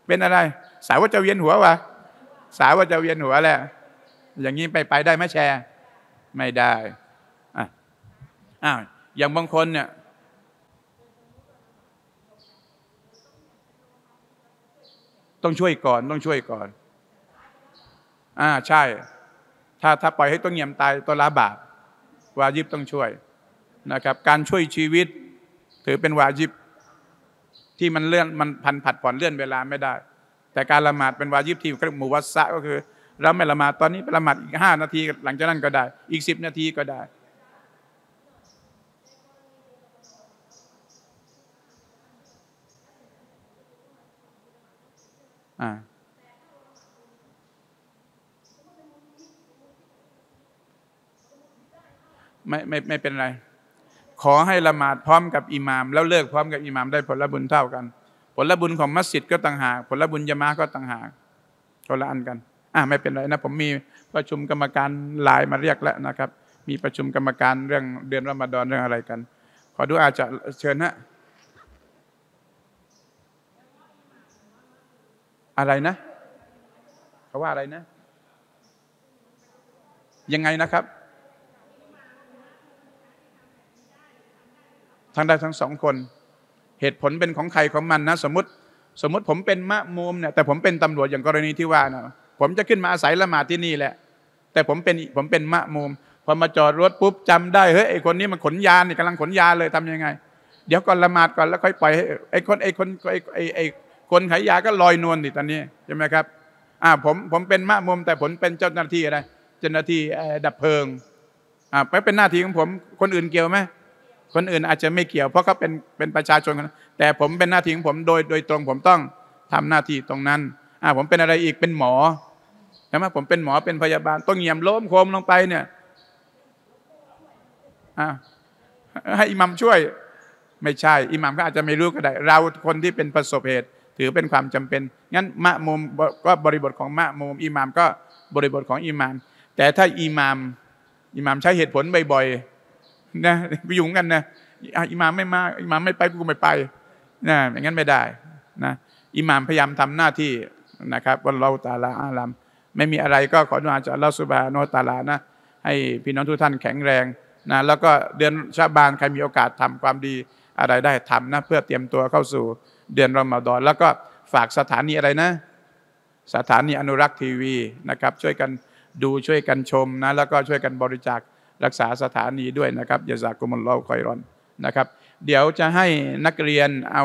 เป็นอะไร สาวว่าจะเวียนหัววะสาวว่าจะเวียนหัวแหละอย่างนี้ ไปไปได้ไหมแชร์ไม่ได้อ่ะอ้าวอย่างบางคนเนี่ย ต้องช่วยก่อนต้องช่วยก่อนอ่าใช่ถ้าถ้าปล่อยให้ต้วเงียมตายตัวละบาปวาญิบต้องช่วยนะครับ การช่วยชีวิตถือเป็นวาญิบที่มันเลื่อนมันพันผัดผ่อนเลื่อนเวลาไม่ได้ แต่การละหมาดเป็นวาญิบที่กระยมูวัสสะก็คือเราไม่ละหมาดตอนนี้ไปละหมาดอีกห้านาที หลังจากนั้นก็ได้ อีกสิบนาทีก็ได้อ่าไม่ไม่ไม่เป็นไร ขอให้ละหมาดพร้อมกับอิหมาม แล้วเลิกพร้อมกับอิหมามได้ผลบุญเท่ากัน ผลบุญของมัสยิดก็ต่างหากผลบุญยะมาก็ต่างหากคนละอันกันอ่าไม่เป็นไรนะผมมีประชุมกรรมการหลายมาเรียกแล้วนะครับ มีประชุมกรรมการเรื่องเดือนรอมฎอนเรื่องอะไรกัน ขอดูอาจจะเชิญนะอะไรนะ เขาว่าอะไรนะ ยังไงนะครับทั้งได้ทั้งสองคนเหตุผลเป็นของใครของมันนะ สมมติสมมติผมเป็นมะมุมเนี่ยแต่ผมเป็นตำรวจอย่างกรณีที่ว่านะผมจะขึ้นมาอาศัยละหมาดที่นี่แหละ แต่ผมเป็นผมเป็นมะมุมพอ มาจอดรถปุ๊บจำได้เฮ้ยไอคนนี้มันขนยาเนี่ยกำลังขนยาเลยทํำยังไง เดี๋ยวก่อนละหมาดก่อนแล้วค่อยปล่อยไอคนไอคนไอไอไอคนขายยาก็ลอยนวลดิตอนนี้ใช่ไหมครับ อ่าผมผมเป็นมะมุมแต่ผมเป็นเจ้าหน้าที่อะไรเจ้าหน้าที่ดับเพลิงอ่าไปเป็นหน้าที่ของผมคนอื่นเกี่ยวไหมคนอื่นอาจจะไม่เกี่ยวเพราะเขาเป็นเป็นประชาชนแต่ผมเป็นหน้าที่ของผมโดย โดยตรงผมต้องทำหน้าที่ตรงนั้นอ่าผมเป็นอะไรอีกเป็นหมอใช่ไหมผมเป็นหมอเป็นพยาบาลต้องเยี่ยบล้มโคมลงไปเนี่ยอ่าให้อิหมัมช่วยไม่ใช่ อิหมัมก็อาจจะไม่รู้ก็ได้ เราคนที่เป็นประสบเหตุ ถือเป็นความจำเป็น งั้น มะมุมก็บริบทของมะมุมอิหมัมก็บริบทของอิหมัมแต่ถ้าอิหมัมอิหมัมใช้เหตุผลบ่อยๆนะไปอยู่กันนะอิหมามไม่มาอิหมามไม่ไปกูไม่ไปนะอย่างนั้นไม่ได้นะอิหมามพยายามทำหน้าที่นะครับวันเราตาลาอาลัมไม่มีอะไรก็ขออนุญาจะเล่าสุบานตาลานะให้พี่น้องทุกท่านแข็งแรงนะแล้วก็เดือนชาบานใครมีโอกาสทำความดีอะไรได้ทำนะ เพื่อเตรียมตัวเข้าสู่ เดือนรอมฎอน แล้วก็ฝากสถานีอะไรนะ สถานีอนุรักษ์ทีวีนะครับช่วยกันดูช่วยกันชมนะแล้วก็ช่วยกันบริจาครักษาสถานีด้วยนะครับยาซากุมุลลอคอยรอนนะครับ เดี๋ยวจะให้นักเรียนเอา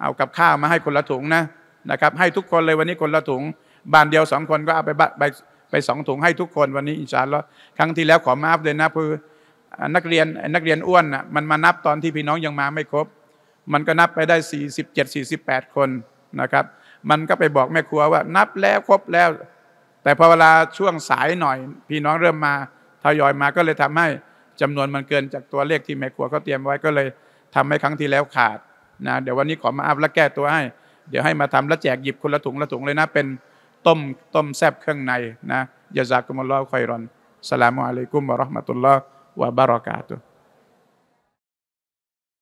เอากับข้าวมาให้คนละถุงนะนะครับให้ทุกคนเลยวันนี้คนละถุงบานเดียวสองคนก็เอาไปไปไปสองถุงให้ทุกคนวันนี้อินชาอลลอครั้งที่แล้วขอมาอัพเลยนะคือนักเรียนนักเรียนอ้วนนะมันมานับตอนที่พี่น้องยังมาไม่ครบมันก็นับไปได้47ปดคนนะครับ มันก็ไปบอกแม่ครัวว่านับแล้วครบแล้ว แต่พอเวลาช่วงสายหน่อย พี่น้องเริ่มมาทยอยมาก็เลยทำให้จำนวนมันเกินจากตัวเลขที่แม่ครัวเขาเตรียมไว้ก็เลยทำให้ครั้งที่แล้วขาดนะเดี๋ยววันนี้ขอมาอัพและแก้ตัวให้ เดี๋ยวให้มาทำและแจกหยิบคนละถุงละถุงเลยนะเป็นต้มต้มแซบเครื่องในนะยาซากุมลลอฮ์คอยรอนสลามุอะลัยกุมบะรอห์มะตุลลอฮ์วะบารอกาตุ